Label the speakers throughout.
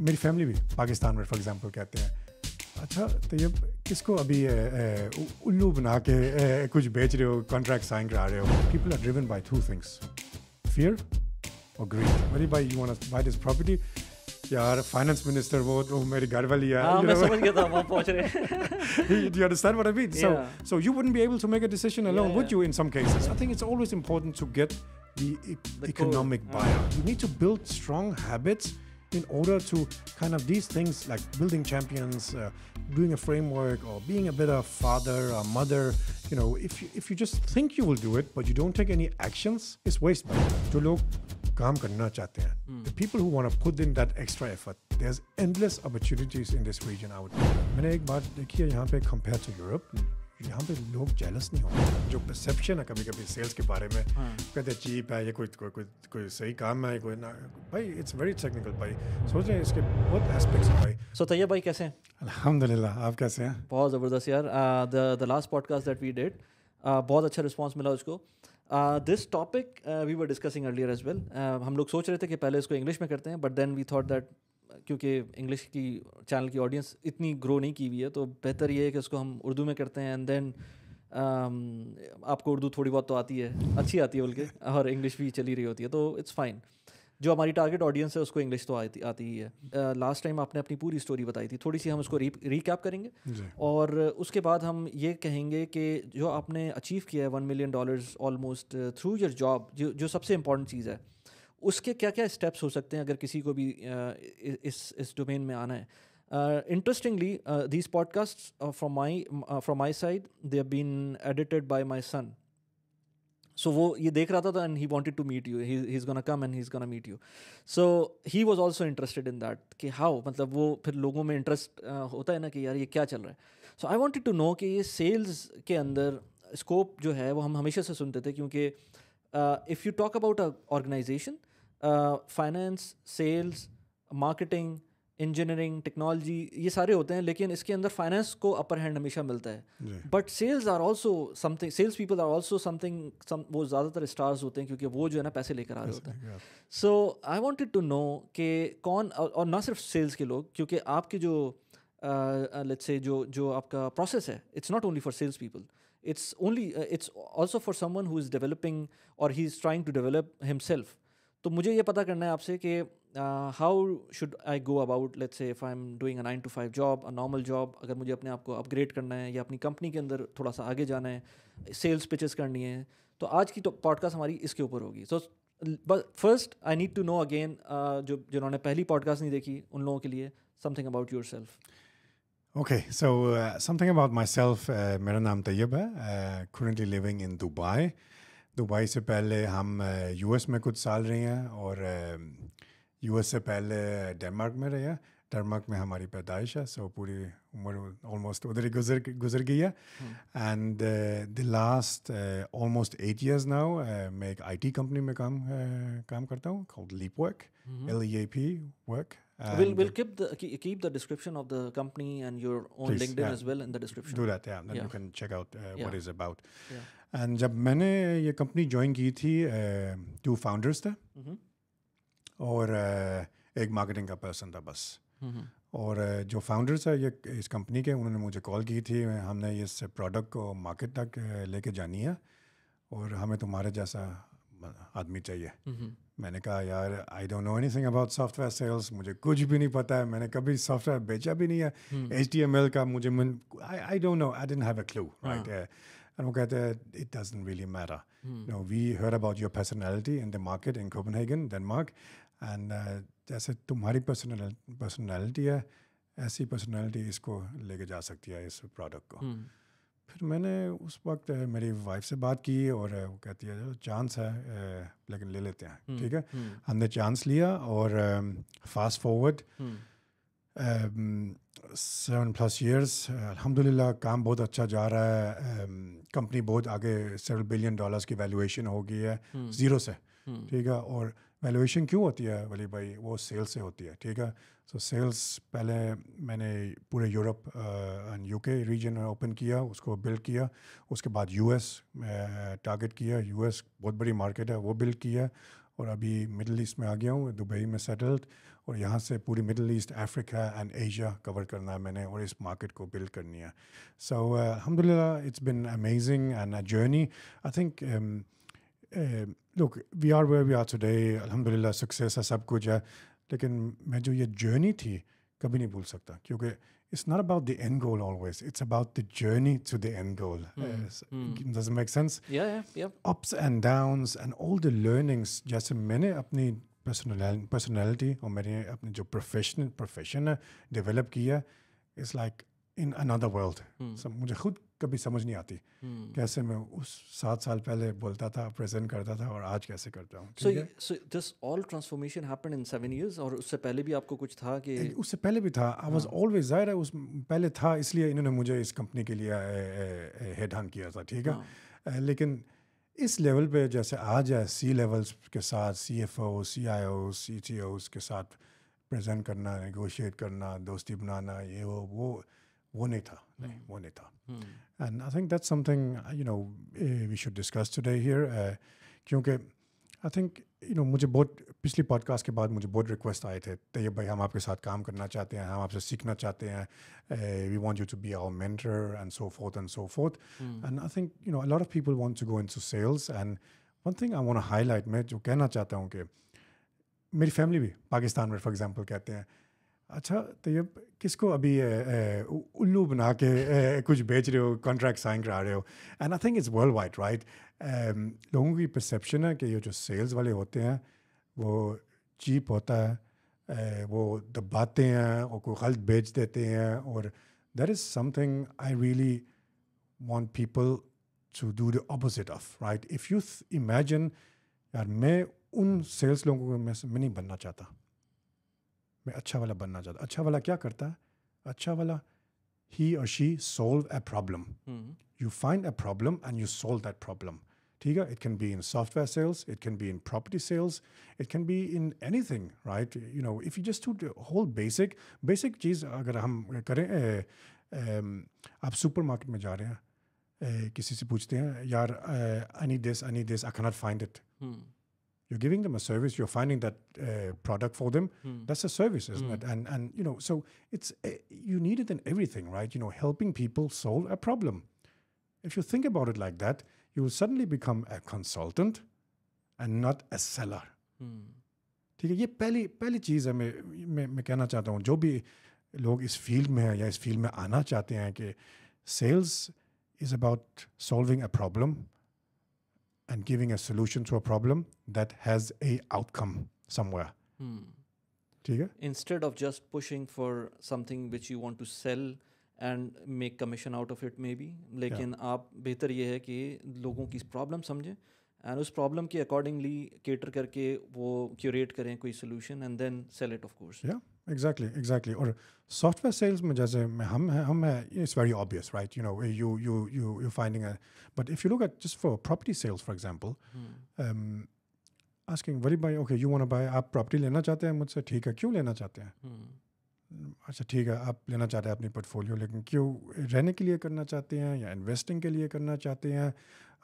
Speaker 1: मेरी फैमिली भी पाकिस्तान में फॉर एग्जांपल कहते हैं अच्छा तो ये किसको अभी ए, ए, उल्लू बना के ए, कुछ बेच रहे हो कॉन्ट्रैक्ट साइन करा रहे हो people are driven by two things fear और ग्रीड मेरी भाई you want buy this property यार फाइनेंस मिनिस्टर वो तो मेरी घर वाली समझ गया था वहां पहुंच रहे you understand what i mean yeah. so you wouldn't be able to make a decision alone would you in some cases i think it's always important to get the, economic buyer you need to build strong habits in order to kind of these things like building champions, uh, doing a framework, or being a better father or mother. You know, if you, if you just think you will do it, but you don't take any actions, it's waste. To look, काम करना चाहते हैं hmm. the people who want to put in that extra effort, there's endless opportunities in this region I would. I बात देखी है compared to Europe. यहाँ पे लोग जेलस नहीं होंगे जो परसेप्शन है कभी कभी सेल्स के बारे में हाँ। कहते चीप है या कोई कोई कोई को सही काम है कोई ना भाई इट्स वेरी टेक्निकल भाई सोच रहे हैं
Speaker 2: इसके बहुत एस्पेक्ट्स हैं भाई सो so, तैयब भाई कैसे हैं
Speaker 1: अल्हम्दुलिल्लाह आप कैसे हैं
Speaker 2: बहुत ज़बरदस्त यार the last podcast that we did बहुत अच्छा रिस्पॉन्स मिला उसको this topic we were discussing earlier as well हम लोग सोच रहे थे कि पहले इसको इंग्लिश में करते हैं but then we thought that क्योंकि इंग्लिश की चैनल की ऑडियंस इतनी ग्रो नहीं की हुई है तो बेहतर ये है कि उसको हम उर्दू में करते हैं एंड देन um, आपको उर्दू थोड़ी बहुत तो आती है अच्छी आती है बल्कि और इंग्लिश भी चली रही होती है तो इट्स फाइन जो हमारी टारगेट ऑडियंस है उसको इंग्लिश तो आती आती ही है लास्ट uh, टाइम आपने अपनी पूरी स्टोरी बताई थी थोड़ी सी हम उसको री रिकैप करेंगे और उसके बाद हम ये कहेंगे कि जो आपने अचीव किया है one million dollars almost through your job जो जो सबसे इम्पॉर्टेंट चीज़ है उसके क्या क्या स्टेप्स हो सकते हैं अगर किसी को भी इस इस डोमेन में आना है interestingly these podcast from my from my side they have been edited by my son so वो ये देख रहा था था and he wanted to meet you he is gonna come and he is gonna meet you so he was also interested in that कि how मतलब वो फिर लोगों में इंटरेस्ट होता है ना कि यार ये क्या चल रहा है so I wanted to know कि ये सेल्स के अंदर स्कोप जो है वो हम हमेशा से सुनते थे क्योंकि if you talk about a organization finance sales marketing engineering technology ये सारे होते हैं लेकिन इसके अंदर फाइनेंस को अपर हैंड हमेशा मिलता है but sales are also something sales people are also something some वो ज़्यादातर स्टार्स होते हैं क्योंकि वो जो है ना पैसे लेकर आ रहे होते हैं so I wanted to know कि कौन और ना सिर्फ सेल्स के लोग क्योंकि आपके जो लेट्स से जो जो आपका प्रोसेस है it's not only for sales people it's only it's also for someone who is developing और he is trying to develop himself तो मुझे ये पता करना है आपसे कि how should I go about let's say if I am doing a nine to five job a normal job अगर मुझे अपने आप को अपग्रेड करना है या अपनी कंपनी के अंदर थोड़ा सा आगे जाना है सेल्स पिचेस करनी है तो आज की तो पॉडकास्ट हमारी इसके ऊपर होगी so first I need to know again जो जिन्होंने पहली पॉडकास्ट नहीं देखी उन लोगों के लिए something about yourself
Speaker 1: okay so something about myself मेरा नाम तैयब है. Currently living in Dubai Dubai से पहले हम यूएस में कुछ साल रहे हैं और यूएस से पहले डेनमार्क में रहे हैं डेनमार्क में हमारी पैदाइश है सो पूरी उम्र ऑलमोस्ट उधर ही गुजर गुजर गई है and the last almost eight years now मैं एक आईटी कंपनी में काम uh, काम करता हूँ called Leap Work L E A P work And we'll we'll
Speaker 2: keep the keep the description of the company and your own please, LinkedIn yeah, as well in the description. Do that, yeah. Then yeah. you can check out uh, yeah. what is about.
Speaker 1: Yeah. And जब मैंने ये company join की थी two founders थे और एक marketing का person था बस और जो founders है ये इस company के उन्होंने मुझे call की थी हमने इस product को market तक लेके जानी है और हमें तुम्हारे जैसा आदमी चाहिए मैंने कहा यार I don't know anything about software sales मुझे कुछ भी नहीं पता है मैंने कभी सॉफ्टवेयर बेचा भी नहीं है एच डी एम एल का मुझे I don't know I didn't have a clue right और वो कहते हैं it doesn't really matter no we hear about your personality in the market in Copenhagen Denmark and जैसे तुम्हारी पर्सनैलिटी है ऐसी पर्सनैलिटी इसको लेके जा सकती है इस प्रोडक्ट को hmm. फिर मैंने उस वक्त मेरी वाइफ से बात की और वो कहती है चांस है लेकिन ले लेते हैं हम्म, ठीक है हम्म। हमने चांस लिया और fast forward seven plus years अल्हम्दुलिल्लाह काम बहुत अच्छा जा रहा है कंपनी बहुत आगे सेवन बिलियन डॉलर्स की वैल्यूएशन हो गई है ज़ीरो हम्म। से ठीक है और वैल्यूएशन क्यों होती है वली भाई वो सेल से होती है ठीक है सो सेल्स पहले मैंने पूरे यूरोप एंड यूके रीजन में ओपन किया उसको बिल्ड किया उसके बाद यूएस टारगेट किया यूएस बहुत बड़ी मार्केट है वो बिल्ड किया और अभी मिडल ईस्ट में आ गया हूँ दुबई में सेटल्ड और यहाँ से पूरी Middle East Africa and Asia cover करना है मैंने और इस मार्केट को बिल्ड करनी है सो अलहमदिल्ला it's been amazing and a journey I think look we are where we are today अलहमदिल्ला सक्सेस है सब कुछ है लेकिन मैं जो ये जर्नी थी कभी नहीं भूल सकता क्योंकि it's not about the end goal always it's about the journey to the end goal does make sense ups and downs and all the learnings जैसे मैंने अपनी पर्सनैलिटी और मैंने अपने जो प्रोफेशन है डेवलप किया it's like in another world मुझे खुद कभी समझ नहीं आती hmm. कैसे मैं उस सात साल पहले बोलता था प्रेजेंट करता था और आज कैसे करता हूँ
Speaker 2: so so this all transformation happened in seven years और उससे पहले भी आपको कुछ था कि
Speaker 1: उससे पहले भी था आई वाज ऑलवेज जाहिर है उस पहले था इसलिए इन्होंने मुझे इस कंपनी के लिए हेड हंट किया था ठीक है हाँ. लेकिन इस लेवल पे जैसे आज है सी लेवल्स के साथ सी एफ ओ सी आई ओ सी टी ओ के साथ प्रेजेंट करना नेगोशिएट करना दोस्ती बनाना ये वो वो Juanita, mm. Juanita. Mm. And I think that's something, you know, uh, we should discuss today here uh, क्योंकि आई थिंक यू नो मुझे बहुत पिछली पॉडकास्ट के बाद मुझे बहुत रिक्वेस्ट आए थे तैयब भाई हम आपके साथ काम करना चाहते हैं हम आपसे सीखना चाहते हैं we want you to be our mentor and so forth and so forth and I think you know lot of people want to go into sales and one thing I want highlight मैं जो कहना चाहता हूँ कि मेरी family भी पाकिस्तान में for example कहते हैं अच्छा तो ये किसको अभी उल्लू बना के कुछ बेच रहे हो कॉन्ट्रैक्ट साइन करा रहे हो and I think it's world wide right लोगों की परसेप्शन है कि ये जो सेल्स वाले होते हैं वो चीप होता है वो दबाते हैं और कोई गलत बेच देते हैं और that is something I really want people to do the opposite of right if you imagine यार मैं उन सेल्स लोगों को मैं नहीं बनना चाहता मैं अच्छा वाला बनना चाहता अच्छा वाला क्या करता है अच्छा वाला ही और she solve a problem you find a problem and you solve that problem ठीक है it can be in software sales it can be in property sales it can be in anything right you know if you just to whole basic basic चीज़ अगर हम करें ए, ए, आप super market में जा रहे हैं ए, किसी से पूछते हैं यार I this I this I cannot find it you're giving them a service you're finding that uh, product for them mm. that's a service isn't mm. it and and you know so it's uh, you need it in everything right you know helping people solve a problem if you think about it like that you will suddenly become a consultant and not a seller hmm. ठीक है ये पहली पहली चीज़ है मैं मैं मैं कहना चाहता हूँ जो भी लोग इस फील्ड में हैं या इस फील्ड में आना चाहते हैं कि sales is about solving a problem and giving a solution to a problem that has a outcome somewhere.
Speaker 2: Hmm. Instead of just pushing for something which you want to sell and make commission out of it, maybe. Like लेकिन आप बेहतर ये है कि लोगों की problem समझें and उस प्रॉब्लम के अकॉर्डिंगली केटर करके वो क्यूरेट करें कोई solution and then sell it of course exactly
Speaker 1: exactly और सॉफ्टवेयर सेल्स में जैसे हम हैं हम हैं it's very obvious right you know you you you you finding but if you look at just for property sales for example asking worry buy okay you want buy आप property लेना चाहते हैं मुझसे ठीक है क्यों लेना चाहते हैं hmm. अच्छा ठीक है आप लेना चाहते हैं अपनी पोर्टफोलियो लेकिन क्यों रहने के लिए करना चाहते हैं या इन्वेस्टिंग के लिए करना चाहते हैं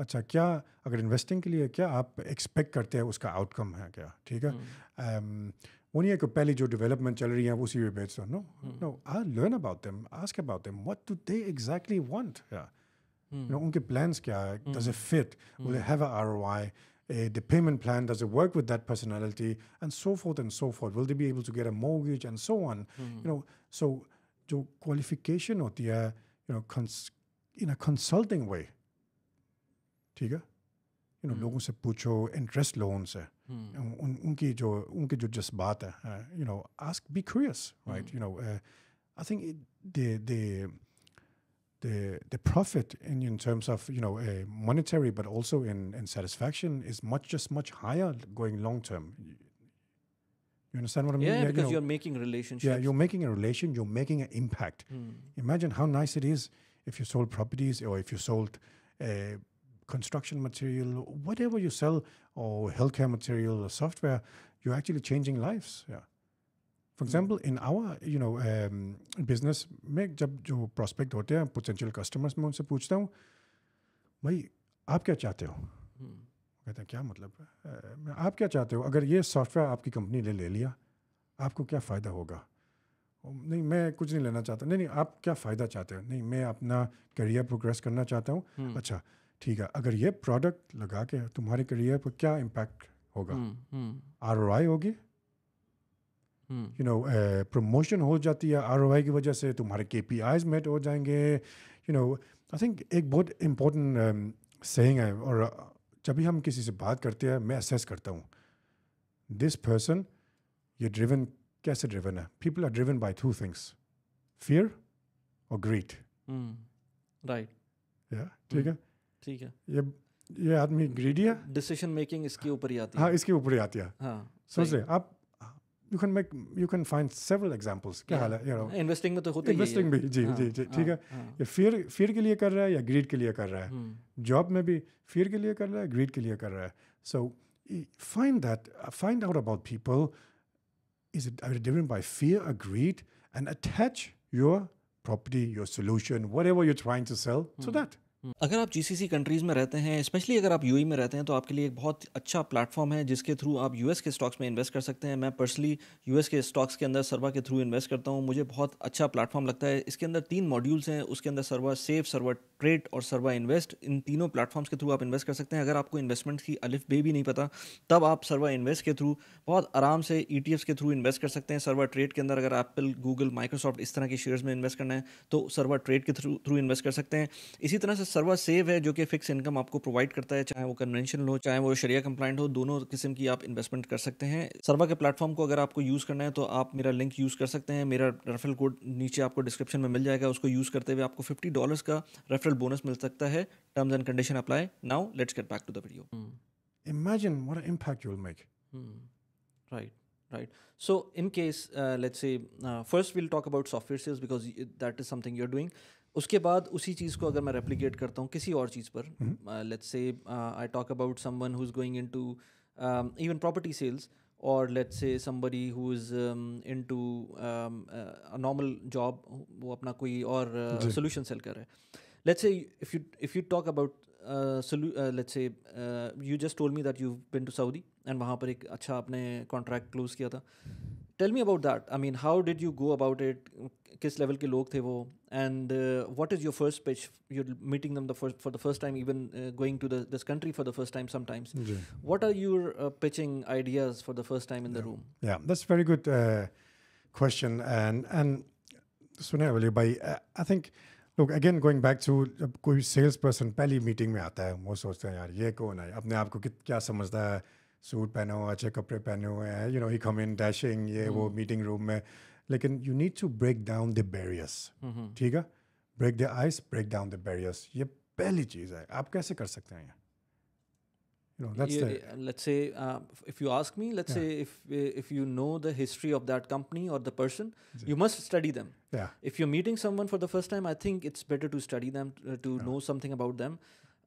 Speaker 1: अच्छा क्या अगर इन्वेस्टिंग के लिए क्या आप एक्सपेक्ट करते हैं उसका आउटकम है क्या ठीक है hmm. um, when you're compelling your development चल रही है no hmm. no I learn about them ask about them what do they exactly want yeah mm. you know plans hmm. does it fit mm. will they hmm. have a ROI uh, the payment plan does it work with that personality and so forth and so forth will they be able to get a mortgage and so on mm. you know so the qualification or the you know cons- in a consulting way tiga you know, mm. लोगों से पूछो interest loan से उन, उनकी जो उनके जो जज्बात है you know ask be curious right you know I think the the the the profit in, in terms of you know uh, monetary but also in, in satisfaction is much just much higher going long term you understand what i mean yeah, because you are making relationships yeah you're making a relation you're making an impact mm. imagine how nice it is if you sold properties or if you sold uh, construction material, whatever you sell, or healthcare material or software, you're actually changing lives. Yeah. For example, in our you know um, business में जब जो prospect होते हैं potential customers मैं उनसे पूछता हूँ भाई आप क्या चाहते हो hmm. कहते हैं क्या मतलब uh, आप क्या चाहते हो अगर ये सॉफ्टवेयर आपकी कंपनी ने ले, ले लिया आपको क्या फ़ायदा होगा नहीं मैं कुछ नहीं लेना चाहता नहीं नहीं आप क्या फ़ायदा चाहते हो नहीं मैं अपना करियर प्रोग्रेस करना चाहता हूँ hmm. अच्छा ठीक है अगर ये प्रोडक्ट लगा के तुम्हारे करियर पर क्या इम्पैक्ट होगा आर ओ आई होगी यू नो प्रमोशन हो जाती है आर ओ आई की वजह से तुम्हारे के पी आईज मेट हो जाएंगे यू नो आई थिंक एक बहुत इम्पोर्टेंट सेंग um, है और uh, जब भी हम किसी से बात करते हैं मैं असेस करता हूँ दिस पर्सन ये ड्रिवन कैसे ड्रिवन है people are driven by through things fear और ग्रीट
Speaker 2: हम्म, राइट
Speaker 1: ठीक हम्म। है ठीक है ये
Speaker 2: ये आदमी ग्रीडी है डिसीजन मेकिंग इसके ऊपर ही आती है हाँ इसके ऊपर ही आती है हाँ सोच रहे आप you can make
Speaker 1: you can find several examples क्या हाल है यू नो इन्वेस्टिंग में तो होते इन्वेस्टिंग भी जी हाँ, जी जी ठीक है हाँ, हाँ। ये फियर फियर के लिए कर रहा है या ग्रीड के लिए कर रहा है जॉब हम्म। में भी फियर के लिए कर रहा है ग्रीड के लिए कर रहा है so find that find out about people is different by fear a greed and attach your property, your solution, whatever you're trying to sell, mm. to hmm.
Speaker 2: that. अगर आप जीसीसी कंट्रीज़ में रहते हैं स्पेशली अगर आप UAE e में रहते हैं तो आपके लिए एक बहुत अच्छा प्लेटफॉर्म है जिसके थ्रू आप यूएस के स्टॉक्स में इन्वेस्ट कर सकते हैं मैं पर्सनली यूएस के स्टॉक्स के अंदर सर्वा के थ्रू इन्वेस्ट करता हूँ मुझे बहुत अच्छा प्लेटफॉर्म लगता है इसके अंदर तीन मॉड्यूल्स हैं उसके अंदर सर्वा सेफ सर्वा ट्रेड और सर्वा इन्वेस्ट इन तीनों प्लेटफॉर्म्स के थ्रू आप इन्वेस्ट कर सकते हैं अगर आपको इन्वेस्टमेंट की अलिफ बे भी नहीं पता तब आप सर्वा इन्वेस्ट के थ्रू बहुत आराम से ई e के थ्रू इन्वेस्ट कर सकते हैं सर्वा ट्रेड के अंदर अगर एप्पल गूगल माइक्रोसॉफ्ट इस तरह के शेयर्स में इन्वेस्ट करना है तो सर्वा ट्रेड के थ्रू थ्रू इन्वेस्ट कर सकते हैं इसी तरह से सरवा सेव है जो कि फिक्स इनकम आपको प्रोवाइड करता है चाहे वो कन्वेंशनल हो चाहे वो शरिया कंप्लाइंट हो दोनों किस्म की आप इन्वेस्टमेंट कर सकते हैं सर्वा के प्लेटफॉर्म को अगर आपको यूज़ करना है तो आप मेरा लिंक यूज़ कर सकते हैं मेरा रेफरल कोड नीचे आपको डिस्क्रिप्शन में मिल जाएगा उसको यूज़ करते हुए आपको फिफ्टी डॉलर्स का रेफरल बोनस मिल सकता है terms and condition apply now let's get back to the video right. So, in case, uh, let's say, uh, first we'll talk about software sales because that is something you're doing. उसके बाद उसी चीज़ को अगर मैं replicate करता हूँ किसी और चीज़ पर let's say I talk about someone who is going into even property sales और let's say somebody who is into normal job वो अपना कोई और सोल्यूशन uh, सेल कर रहा है let's say if you if you talk about let's say you just told me that you been to Saudi and वहाँ पर एक अच्छा आपने कॉन्ट्रैक्ट क्लोज किया था tell me about that I mean how did you go about it किस level के लोग थे वो and what is your first pitch you meeting them the first for the first time even going to this country for the first time sometimes what are your pitching ideas for the first time in the room
Speaker 1: या that's very good question and and सुने वाली भाई I think लोग again going back to जब कोई sales person पहली meeting में आता है वो सोचते हैं यार ये कौन है अपने आप को कित क्या समझता है सूट पहना हुआ अच्छे कपड़े पहने हुए हैं you know he come in dashing ये वो मीटिंग रूम में लेकिन you need to break down the barriers ठीक है break the ice break down the barriers ये पहली चीज़ है आप कैसे कर सकते हैं You know, that's you,
Speaker 2: the, let's say uh, if you ask me let's yeah. say if if you know the history of that company or the person exactly. you must study them yeah if you're meeting someone for the first time i think it's better to study them uh, to yeah. know something about them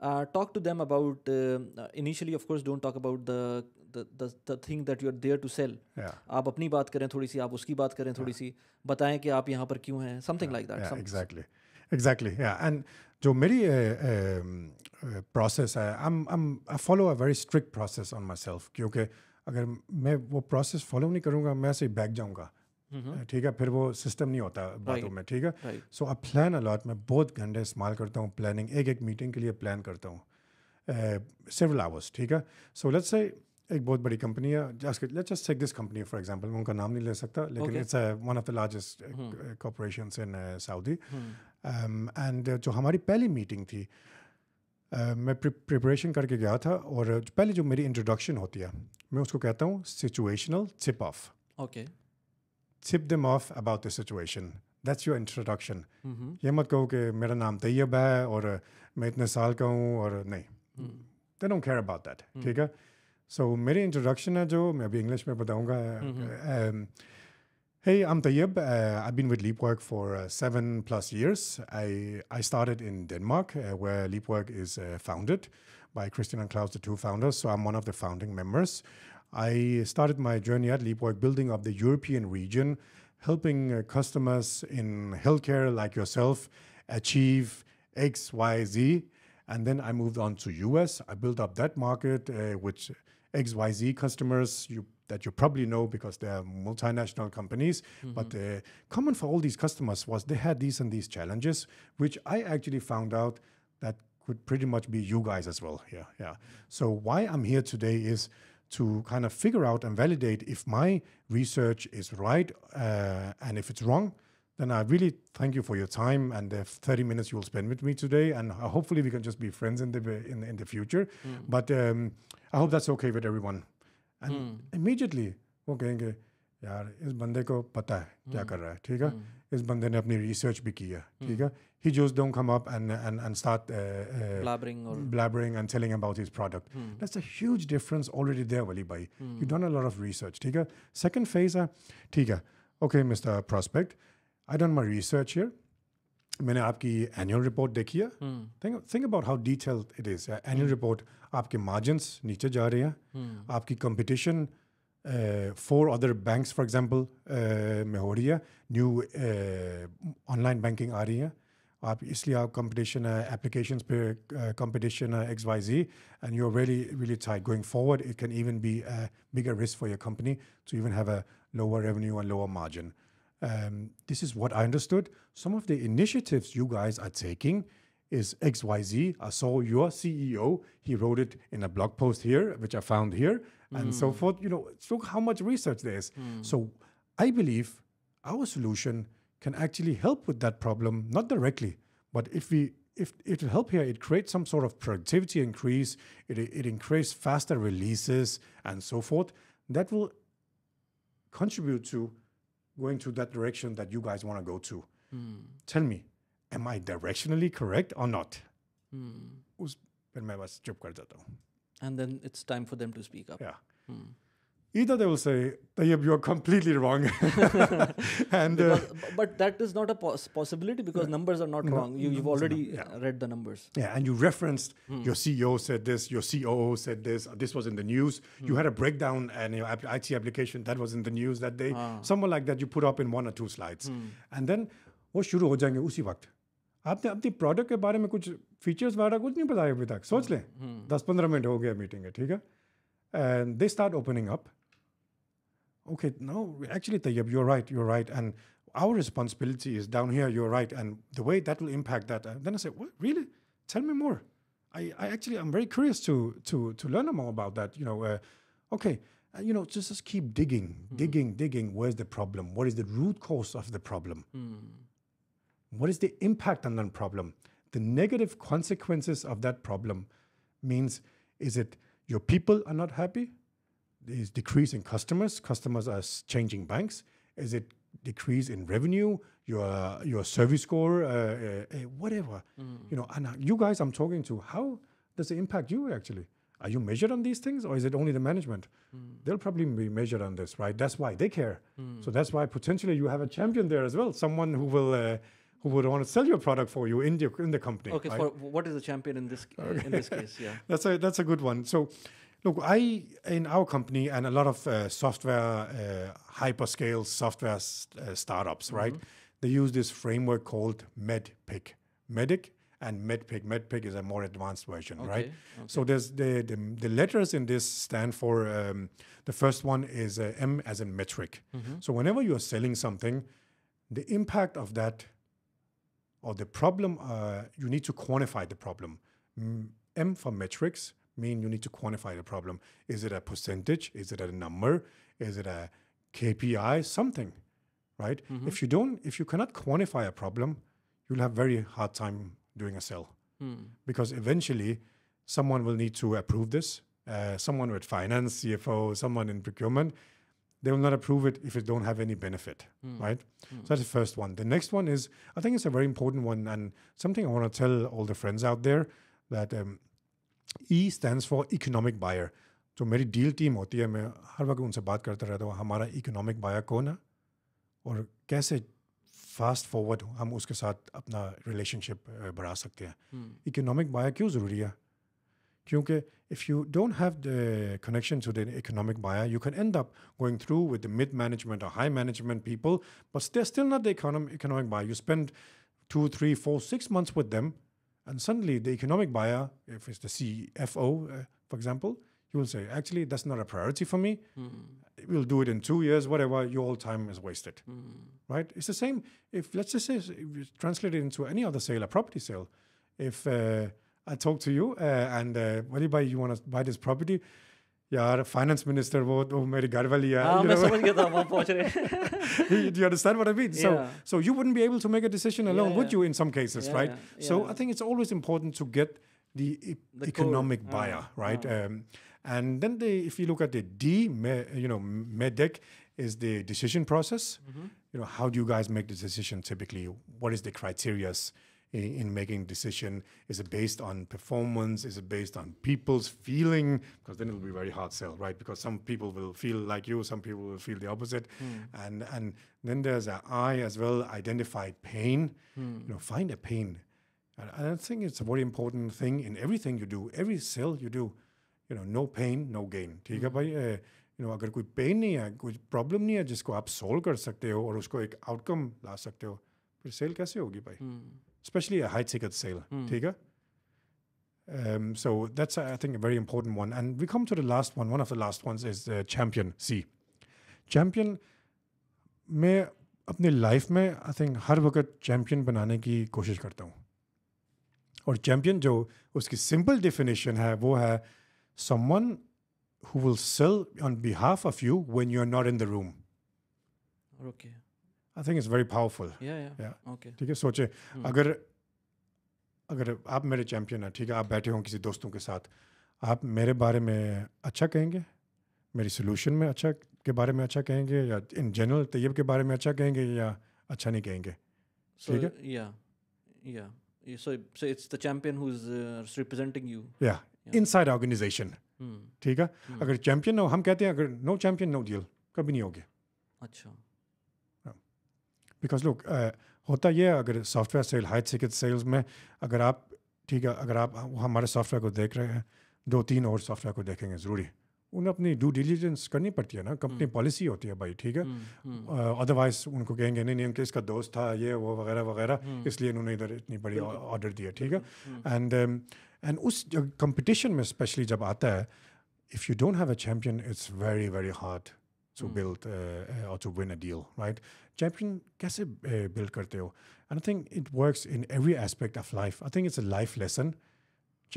Speaker 2: uh, talk to them about uh, uh, initially of course don't talk about the the, the, the thing that you are there to sell yeah. आप अपनी बात करें थोड़ी सी आप उसकी बात करें थोड़ी yeah. सी बताएं कि आप यहाँ पर क्यों हैं something like that exactly
Speaker 1: exactly and जो मेरी प्रोसेस uh, um, uh, है I follow a very strict process on myself क्योंकि अगर मैं वो प्रोसेस फॉलो नहीं करूँगा मैं ऐसे ही बैग जाऊँगा Mm-hmm. Uh, ठीक है फिर वो सिस्टम नहीं होता बातों में ठीक है सो अब प्लान अलॉट मैं बहुत घंटे इस्तेमाल करता हूँ प्लानिंग एक एक मीटिंग के लिए प्लान करता हूँ सिविल uh, आवर्स ठीक है सो लेट्स से एक बहुत बड़ी कंपनी है let's just take this company for example मैं उनका नाम नहीं ले सकता लेकिन it's one of the largest corporation in Saudi and जो हमारी पहली मीटिंग थी uh, मैं प्रिपरेशन करके गया था और पहले जो मेरी इंट्रोडक्शन होती है मैं उसको कहता हूँ situational tip off okay tip them off about the situation that's your introduction mm-hmm. ये मत कहो कि मेरा नाम तैयब i और मैं इतने साल का हूँ और नहीं they don't care Okay. So my introduction सो मेरी इंट्रोडक्शन है जो मैं अभी Hey, I'm Tayyib. Uh, I've been with LeapWork for uh, seven plus years. I, I started in Denmark, uh, where LeapWork is uh, founded by Christian and Klaus, the two founders. So I'm one of the founding members. I started my journey at LeapWork building up the European region, helping uh, customers in healthcare like yourself achieve X, Y, Z. And then I moved on to US. I built up that market uh, with XYZ customers you, that you probably know because they're multinational companies. Mm-hmm. But uh, common for all these customers was they had these and these challenges, which I actually found out that could pretty much be you guys as well. Yeah, yeah. So why I'm here today is to kind of figure out and validate if my research is right uh, and if it's wrong, then I really thank you for your time and the 30 minutes you'll spend with me today. And hopefully we can just be friends in the in, in the future. Mm. But um, I hope that's okay with everyone. And mm. immediately, okay, okay, यार इस बंदे को पता है क्या कर रहा है ठीक है इस बंदे ने अपनी रिसर्च भी की है ठीक है he just don't come up and and, and start uh, uh, blabbering or blabbering and telling about his product. Mm. That's a huge difference already there, Wali Bhai. Mm. You've done a lot of research. Tiga. Second phase, Tiga. Okay, Mr. Prospect, I done my research here. मैंने आपकी annual report देखी है think about how detail it is annual report आपके margins नीचे जा रहे हैं आपकी competition Uh, four other banks, for example, uh, Mehoria, new uh, online banking area. Obviously, our competition applications per competition XYZ, and you're really, really tight. Going forward, it can even be a bigger risk for your company to even have a lower revenue and lower margin. Um, this is what I understood. Some of the initiatives you guys are taking is XYZ. I saw your CEO, he wrote it in a blog post here, which I found here and mm. so forth. You know, look how much research there is. Mm. So I believe our solution can actually help with that problem, not directly, but if we if it will help here, it creates some sort of productivity increase, it, it increases faster releases and so forth. That will contribute to going to that direction that you guys want to go to. Mm. Tell me, am I directionally correct or not?
Speaker 2: Mm. उस फिर मैं बस चुप कर जाता हूँ and then it's time for them to speak up. Yeah. Hmm.
Speaker 1: Either they will say, you're completely wrong. and uh, because, uh,
Speaker 2: But that is not a pos- possibility because numbers are not no, wrong. You, have already yeah. read the numbers.
Speaker 1: Yeah, and you referenced hmm. your CEO said this, your COO said this, uh, this was in the news. Hmm. You had a breakdown and your IT application that was in the news that day. Ah. Someone like that you put up in one or two slides. Hmm. And then what should हो do? आपने अपनी product के बारे में कुछ features वगैरह कुछ नहीं पता है अभी तक सोच लें दस पंद्रह मिनट हो गया मीटिंग है ठीक है And they start opening up. okay, now actually, Tayyip, you're right, you're right. And our responsibility is down here, you're right. And the way that will impact that. then I said, what, really? Tell me more. I, I actually, I'm very curious to, to, to learn more about that. You know, uh, okay, uh, you know, just, just keep digging, hmm. digging, digging. Where's the problem? What is the root cause of the problem? Hmm. What is the impact on the problem? the negative consequences of that problem means is it your people are not happy? Is decrease in customers? Customers are changing banks. Is it decrease in revenue? Your your service score, uh, uh, uh whatever. Mm. You know, and uh, you guys I'm talking to, how does it impact you actually? Are you measured on these things, or is it only the management? Mm. They'll probably be measured on this, right? That's why they care. Mm. So that's why potentially you have a champion there as well, someone who will. Uh, who would want to sell your product for you in the, in the company. Okay, right? for
Speaker 2: what is the champion in this okay. in this case? Yeah,
Speaker 1: that's a that's a good one. So, look, I in our company and a lot of uh, software uh, hyperscale software st- uh, startups, mm-hmm. right? They use this framework called MedPic, medic and medpic medpic is a more advanced version okay, right okay. so there's the, the, the letters in this stand for um, the first one is uh, m as in metric mm-hmm. so whenever you are selling something the impact of that or the problem, uh, you need to quantify the problem. Mm, M for metrics mean you need to quantify the problem. Is it a percentage? Is it a number? Is it a KPI? Something, right? Mm-hmm. If you don't, if you cannot quantify a problem, you'll have very hard time doing a sell mm. because eventually someone will need to approve this. Uh, someone with finance, CFO, someone in procurement they will not approve it if it don't have any benefit, mm. right? Mm. So that's the first one. The next one is, I think it's a very important one and something I want to tell all the friends out there that um, E stands for economic buyer. So मेरी deal team होती always हर to them. बात economic buyer हूँ or economic buyer कौन है और कैसे fast forward हम उसके साथ अपना रिलेशनशिप बढ़ा because if you don't have the connection to the economic buyer, you can end up going through with the mid management or high management people, but they're still not the economic economic buyer. You spend two, three, four, six months with them, and suddenly the economic buyer, if it's the CFO, uh, for example, you will say, actually, that's not a priority for me. Mm. We'll do it in two years, whatever. Your time is wasted, mm. right? It's the same. If let's just say, translate it into any other sale, a property sale, if uh, I talk to you, uh, and uh, Vali you want to buy this property? Your finance minister वो तो मेरी घर वाली है हाँ, do you understand what I mean? So, yeah. so you wouldn't be able to make a decision alone, yeah, would you? In some cases, yeah, right? So, I think it's always important to get the, e the economic mm, buyer, uh, right? Uh. Um, and then if you look at the D, me, you know, MEDEC is the decision process. Mm -hmm. You know, how do you guys make the decision typically? What is the criterias? in, in making decision? Is it based on performance? Is it based on people's feeling? Because then it'll be very hard sell, right? Because some people will feel like you, some people will feel the opposite, mm. and and then there's an I as well. Identify pain. Mm. You know, find a pain. And I think it's a very important thing in everything you do, every sale you do. You know, no pain, no gain. ठीक है hmm. you know, agar अगर pain pain नहीं है कोई problem नहीं है जिसको आप सोल्व कर सकते हो और उसको एक आउटकम ला सकते हो फिर sell especially a high ticket sale. Hmm. Tigger. Um, so that's, I think, a very important one. And we come to the last one. One of the last ones is uh, champion C. Champion, me in my life, mein, I think, har wakat champion banane ki koshish karta hu. Or champion, jo uski simple definition hai, wo hai someone who will sell on behalf of you when you're not in the room. Okay. I think it's very powerful ठीक है सोचे hmm. अगर अगर आप मेरे champion हैं ठीक है आप बैठे हों किसी दोस्तों के साथ आप मेरे बारे में अच्छा कहेंगे मेरी सोल्यूशन में अच्छा के बारे में अच्छा कहेंगे या इन जनरल तैयब के बारे में अच्छा कहेंगे या अच्छा नहीं कहेंगे ठीक है
Speaker 2: या या so so it's the champion who is representing you या
Speaker 1: इनसाइड ऑर्गेनाइजेशन ठीक है hmm. अगर चैंपियन हो हम कहते हैं अगर नो चैंपियन नो डील कभी नहीं होगी अच्छा बिकॉज लुक uh, होता यह अगर software sale high ticket sales में अगर आप ठीक है अगर आप हमारे सॉफ्टवेयर को देख रहे हैं दो तीन और सॉफ्टवेयर को देखेंगे ज़रूरी उन्हें अपनी ड्यू डिलीजेंस करनी पड़ती है ना कंपनी पॉलिसी हम्म। होती है भाई ठीक है हम्म, हम्म। अदरवाइज उनको कहेंगे नहीं नहीं उनके इसका दोस्त था ये वो वगैरह वगैरह इसलिए इन्होंने इधर इतनी बड़ी ऑर्डर दिया ठीक है एंड एंड um, उस कंपटीशन में स्पेशली जब आता है if you don't have a champion it's very very hard to build और to win a deal right champion कैसे बिल्ड करते हो I think it works in every aspect of life I think it's a life lesson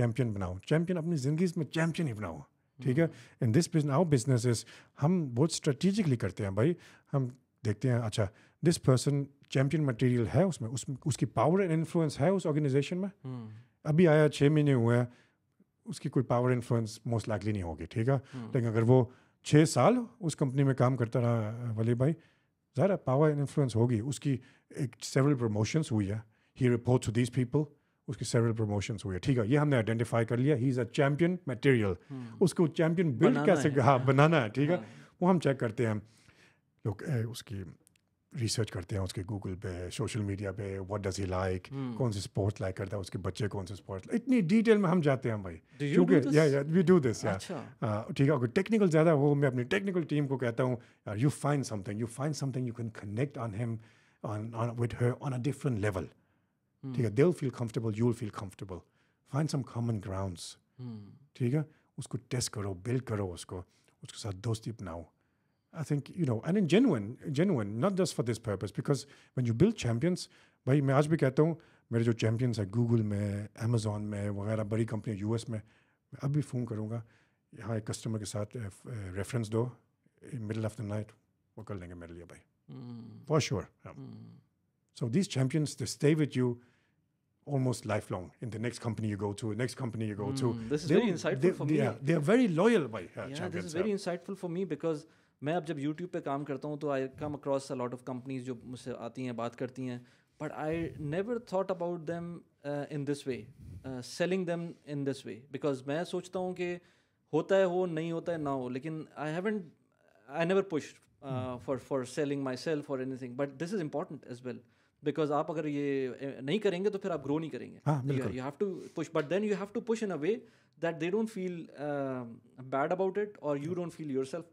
Speaker 1: champion बनाओ champion अपनी ज़िंदगी में champion ही बनाओ ठीक है in this business our business हम बहुत स्ट्रेटिजिकली करते हैं भाई हम देखते हैं अच्छा दिस पर्सन चैम्पियन मटेरियल है उसमें उस, उसकी पावर एंड इन्फ्लुएंस है उस ऑर्गेनाइजेशन में hmm. अभी आया छः महीने हुए हैं उसकी कोई पावर इन्फ्लुएंस मोस्ट लाइकली नहीं होगी ठीक है hmm. लेकिन अगर वो छः साल उस कंपनी में काम करता रहा वली भाई ज़रा पावर एंड इन्फ्लुएंस होगी उसकी सेवरल प्रमोशंस हुई है he report to these people उसकी सेवरल प्रमोशन हुई है ठीक है ये हमने आइडेंटिफाई कर लिया he is a champion material उसको चैम्पियन बिल्ड कैसे हाँ बनाना है ठीक है हाँ। वो हम चेक करते हैं लोग उसकी रिसर्च करते हैं उसके गूगल पे सोशल मीडिया पे व्हाट डज ही लाइक कौन से स्पोर्ट्स लाइक करता है उसके बच्चे कौन से स्पोर्ट्स इतनी डिटेल में हम जाते हैं भाई क्योंकि या या वी डू दिस या ठीक है अगर टेक्निकल ज़्यादा हो मैं अपनी टेक्निकल टीम को कहता हूँ you find something you find something you can connect on him on with her on a different level ठीक है they feel comfortable you feel comfortable find some common grounds ठीक है उसको टेस्ट करो build करो उसको उसके साथ दोस्ती अपनाओ I think you know, and in genuine, genuine, not just for this purpose, because when you build champions, भाई मैं आज भी कहता हूँ मेरे जो चैम्पियंस हैं गूगल में अमेजोन में वगैरह बड़ी कंपनी यू एस में मैं अब भी फ़ोन करूँगा यहाँ एक कस्टमर के साथ रेफरेंस दो मिडल ऑफ द नाइट वो कर लेंगे मेरे लिए भाई for sure so these champions they stay with you almost lifelong in the next company you go to, next company you go mm, to. Hmm, this is they, very insightful they, for me. Yeah, they're very loyal by uh, yeah, champions. This is
Speaker 2: very insightful for me because मैं अब जब YouTube पे काम करता हूँ तो I come across a lot of companies जो मुझसे आती हैं बात करती हैं but I never thought about them in this way selling them in this way because मैं सोचता हूँ कि होता है हो नहीं होता है ना हो लेकिन I haven't I never push for for selling myself for anything but this is important as well Because आप अगर ये नहीं करेंगे तो you आप ग्रो नहीं करेंगे you have to push but then you have to push in a way that they don't feel bad about it और you don't feel yourself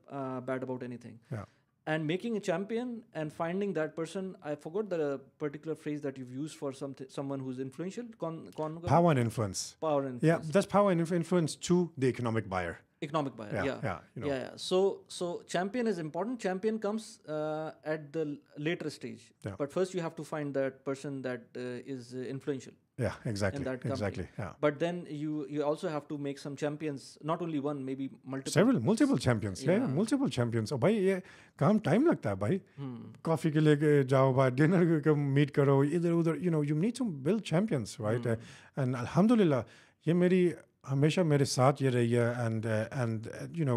Speaker 2: bad about anything and making a champion and finding that person i forgot the particular phrase that you've used for someone who's influential con, con- power and influence power and influence.
Speaker 1: yeah that's power and influence to the economic buyer economic buyer yeah yeah yeah, you know. yeah,
Speaker 2: yeah. so so champion is important champion comes uh, at the later stage yeah. but first you have to find that person that uh, is uh, influential yeah exactly in that company. exactly yeah but then you you also have to make some champions not only one maybe multiple several multiple champions yeah, yeah
Speaker 1: multiple champions oh bhai ye kaam time lagta hai bhai hmm. coffee ke liye jao bhai dinner ko meet karo idhar udhar you know you need to build champions right hmm. uh, and alhamdulillah ye meri. हमेशा मेरे साथ ये रही है and and you know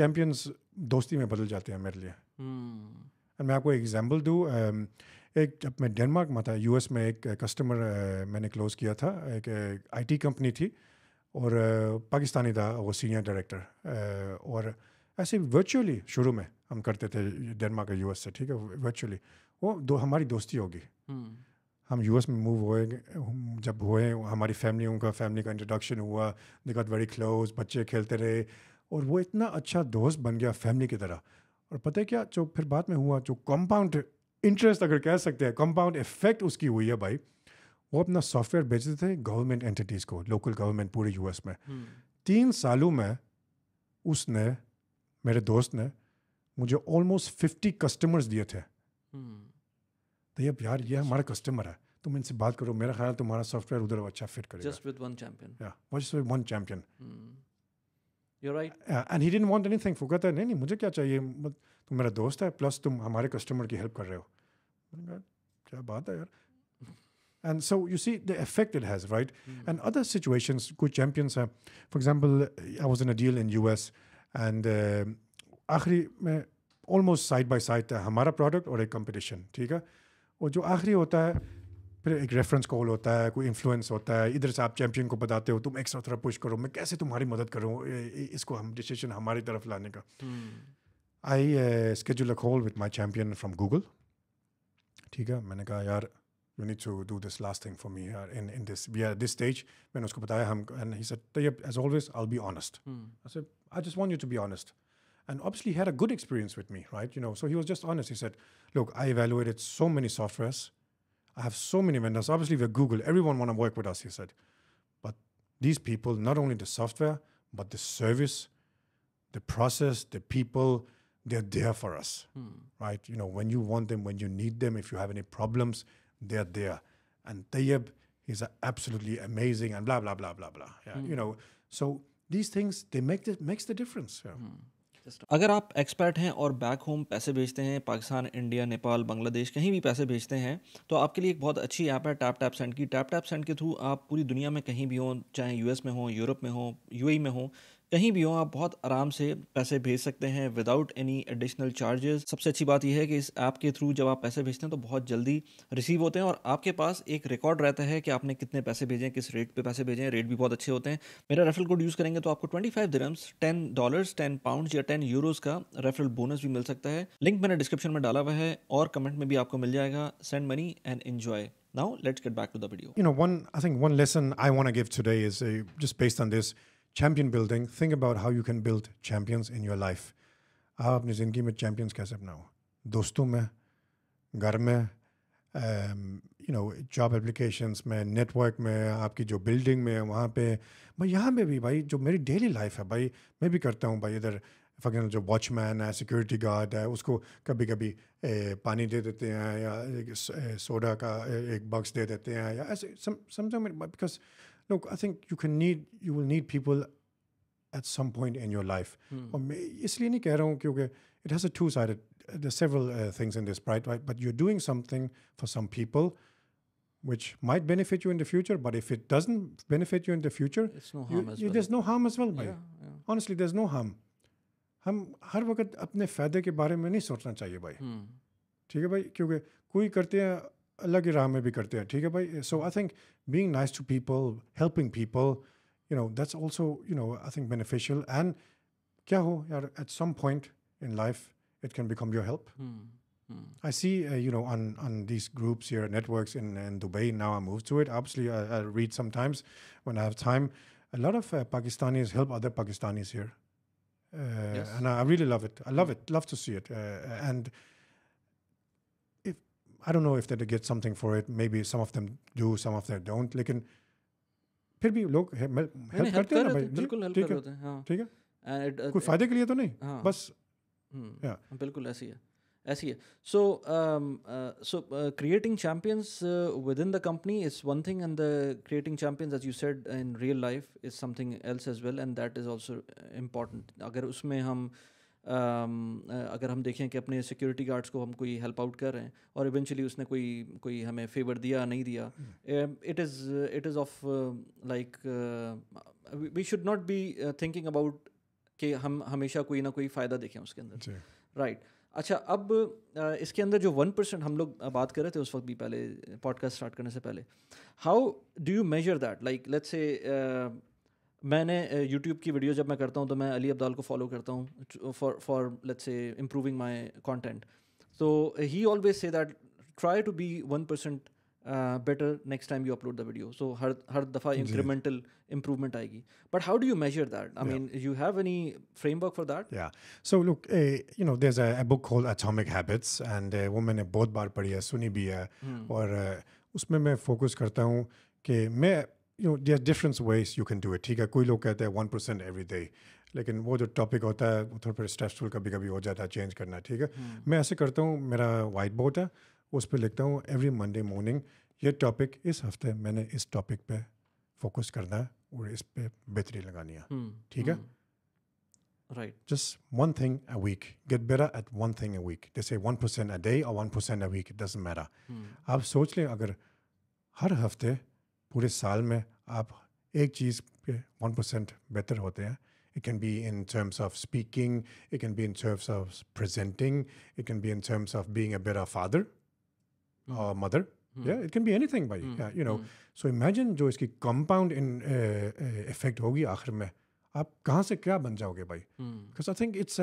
Speaker 1: champions दोस्ती में बदल जाते हैं मेरे लिए एंड
Speaker 2: हम्म।
Speaker 1: मैं आपको एग्जाम्पल दूँ um, एक जब मैं डेनमार्क में था यूएस में एक कस्टमर uh, मैंने क्लोज़ किया था एक आईटी uh, कंपनी थी और uh, पाकिस्तानी था वो सीनियर डायरेक्टर और ऐसे वर्चुअली शुरू में हम करते थे डेनमार्क यूएस से ठीक है वर्चुअली वो दो हमारी दोस्ती होगी hmm. हम यूएस में मूव हुए जब हुए हमारी फैमिली उनका फैमिली का इंट्रोडक्शन हुआ दे गॉट वेरी क्लोज बच्चे खेलते रहे और वो इतना अच्छा दोस्त बन गया फैमिली की तरह और पता है क्या जो फिर बाद में हुआ जो कंपाउंड इंटरेस्ट अगर कह सकते हैं कंपाउंड इफेक्ट उसकी हुई है भाई वो अपना सॉफ्टवेयर बेचते थे गवर्नमेंट एंटिटीज़ को लोकल गवर्नमेंट पूरे यूएस में hmm. तीन सालों में उसने मेरे दोस्त ने मुझे ऑलमोस्ट फिफ्टी कस्टमर्स दिए थे
Speaker 2: hmm.
Speaker 1: तो यार ये हमारा कस्टमर है तुम इनसे बात करो मेरा ख्याल तुम्हारा सॉफ्टवेयर उधर अच्छा फिट
Speaker 2: करेगा जस्ट विद वन चैंपियन या
Speaker 1: just with one champion you right and he didn't want anything for कहता नहीं मुझे क्या चाहिए तुम मेरा दोस्त है प्लस तुम हमारे कस्टमर की हेल्प कर रहे हो क्या बात है यार and so you see the effect it has right and other situations कुछ चैम्पियंस हैं for example I was in a deal in you and आखिरी में ऑलमोस्ट साइड बाई साइड हमारा प्रोडक्ट और एक कम्पटिशन ठीक है और जो आखिरी होता है फिर एक रेफरेंस कॉल होता है कोई इन्फ्लुएंस होता है इधर से आप चैम्पियन को बताते हो तुम एक्स्ट्रा थोड़ा पुश करो मैं कैसे तुम्हारी मदद करूँ इसको हम डिसीजन हमारी तरफ लाने का I schedule a call with my champion from Google ठीक है मैंने कहा यार you need to do this last thing for me यार in in this we are this stage मैंने उसको बताया हम and he said as always I be honest I just want you to be honest and obviously had a good experience with me, right? You know, so he was just honest. He said, "Look, I evaluated so many softwares. I have so many vendors. Obviously, we're Google. Everyone want to work with us." He said, "But these people, not only the software, but the service, the process, the people." They're there for us, hmm. right? You know, when you want them, when you need them, if you have any problems, they're there. And Tayeb is absolutely amazing
Speaker 2: and blah, blah, blah, blah, blah. Yeah, hmm. You know, so
Speaker 1: these things, they make the, makes the difference. Yeah. Hmm.
Speaker 2: अगर आप expert हैं और back home पैसे भेजते हैं Pakistan India Nepal Bangladesh कहीं भी पैसे भेजते हैं तो आपके लिए एक बहुत अच्छी ऐप है टैप टैप सेंड की टैप टैप सेंड के थ्रू आप पूरी दुनिया में कहीं भी हों चाहे यूएस में हो यूरोप में हो यूएई e में हो कहीं भी हो आप बहुत आराम से पैसे भेज सकते हैं विदाउट एनी एडिशनल चार्जेस सबसे अच्छी बात यह है कि इस ऐप के थ्रू जब आप पैसे भेजते हैं तो बहुत जल्दी रिसीव होते हैं और आपके पास एक रिकॉर्ड रहता है कि आपने कितने पैसे भेजे हैं किस रेट पे पैसे भेजे हैं रेट भी बहुत अच्छे होते हैं मेरा रेफरल कोड यूज़ करेंगे तो आपको twenty five dirhams ten dollars ten pound या टेन यूरोज़ का रेफरल बोनस भी मिल सकता है लिंक मैंने डिस्क्रिप्शन में डाला हुआ है और कमेंट में भी आपको मिल जाएगा send money and enjoy Now let's get back to the video.
Speaker 1: You know, one I think one lesson I want to give today is uh, just based on this. Champion building think about how you can build champions in your life आप अपनी ज़िंदगी में champions कैसे बनाओ दोस्तों में घर में यू नो जॉब एप्लीकेशंस में नेटवर्क में आपकी जो बिल्डिंग में वहाँ पे मैं यहाँ पे भी भाई जो मेरी डेली लाइफ है भाई मैं भी करता हूँ भाई इधर फकन जो वॉचमैन है सिक्योरिटी गार्ड है उसको कभी कभी ए, पानी दे देते हैं या सोडा का एक बक्स दे देते हैं या ऐसे समझो because look, I think you can need you will need people at some point in your life. Hmm. it has a two sided uh, there's several uh, things in this right right but you're doing something for some people which might benefit you in the future but if it doesn't benefit you in the future it's no harm you, as you, there's no harm as well yeah, yeah. honestly there's no harm हम हर वक्त अपने फ़ायदे के बारे में नहीं सोचना चाहिए भाई hmm. ठीक है भाई क्योंकि कोई करते हैं अल्लाह की राह में भी करते हैं ठीक है भाई so I think you nice to people helping people you know that's also you know I think beneficial and क्या हो यार at some point in life it can become your help.
Speaker 2: Hmm, hmm.
Speaker 1: I see, uh, you know, on, on these groups here, networks in, in Dubai, now I move to it. Obviously, I, I read sometimes when I have time. A lot of uh, Pakistanis help other Pakistanis here. Uh, yes. And I, I, really love it. I love it. Love to see it. Uh, and I don't know if they get something for it. Maybe some of them do, some of them don't. लेकिन फिर भी लोग help करते हैं ना भाई बिल्कुल help कर होते हैं हाँ ठीक
Speaker 2: है कोई फायदे के लिए तो नहीं हाँ बस बिल्कुल ऐसी है ऐसी है so so creating champions within the company is one thing and the creating champions as you said in real life is something else as well and that is also important अगर उसमें हम uh, Um, अगर हम देखें कि अपने security guards को हम कोई हेल्प आउट कर रहे हैं और इवेंचुअली उसने कोई कोई हमें फेवर दिया नहीं दिया it is it is of like we should not be thinking about कि हम हमेशा कोई ना कोई फ़ायदा देखें उसके अंदर राइट अच्छा अब इसके अंदर जो वन परसेंट हम लोग बात कर रहे थे उस वक्त भी पहले पॉडकास्ट स्टार्ट करने से पहले how do you measure that like let's say मैंने यूट्यूब की वीडियो जब मैं करता हूँ तो मैं अली अब्दाल को फॉलो करता हूँ for for let's say improving my content तो he always say that try to be one percent better next time you upload the video so हर हर दफ़ा इंक्रीमेंटल इंप्रूवमेंट आएगी but how do you measure that I mean you have any framework for that या
Speaker 1: so look you know there a book whole Atomic Habits and वो मैंने बहुत बार पढ़ी है सुनी भी है hmm. और uh, उसमें मैं फोकस करता हूँ कि मैं you know there different ways you can do it ठीक है कोई लोग कहते हैं वन परसेंट एवरी डे लेकिन वो जो टॉपिक होता है वो थोड़ा स्ट्रेसफुल कभी कभी हो जाता है चेंज करना ठीक है हम्म। मैं ऐसे करता हूँ मेरा वाइट बोर्ड है उस पर लिखता हूँ एवरी मंडे मॉर्निंग ये टॉपिक इस हफ्ते मैंने इस टॉपिक पे फोकस करना है और इस पर बेहतरी लगानी है हम्म, ठीक है right just one thing a week get better at one thing a week जैसे वन परसेंट अ डे और one percent a week doesn't matter. हम्म। आप सोच लें अगर हर हफ्ते पूरे साल में आप एक चीज पे वन परसेंट बेहतर होते हैं it can be in terms of speaking it can be in terms of presenting it can be in terms of being a better father और mother it can be anything by you know so imagine जो इसकी compound in effect होगी आखिर में आप कहाँ से क्या बन जाओगे भाई because I think it's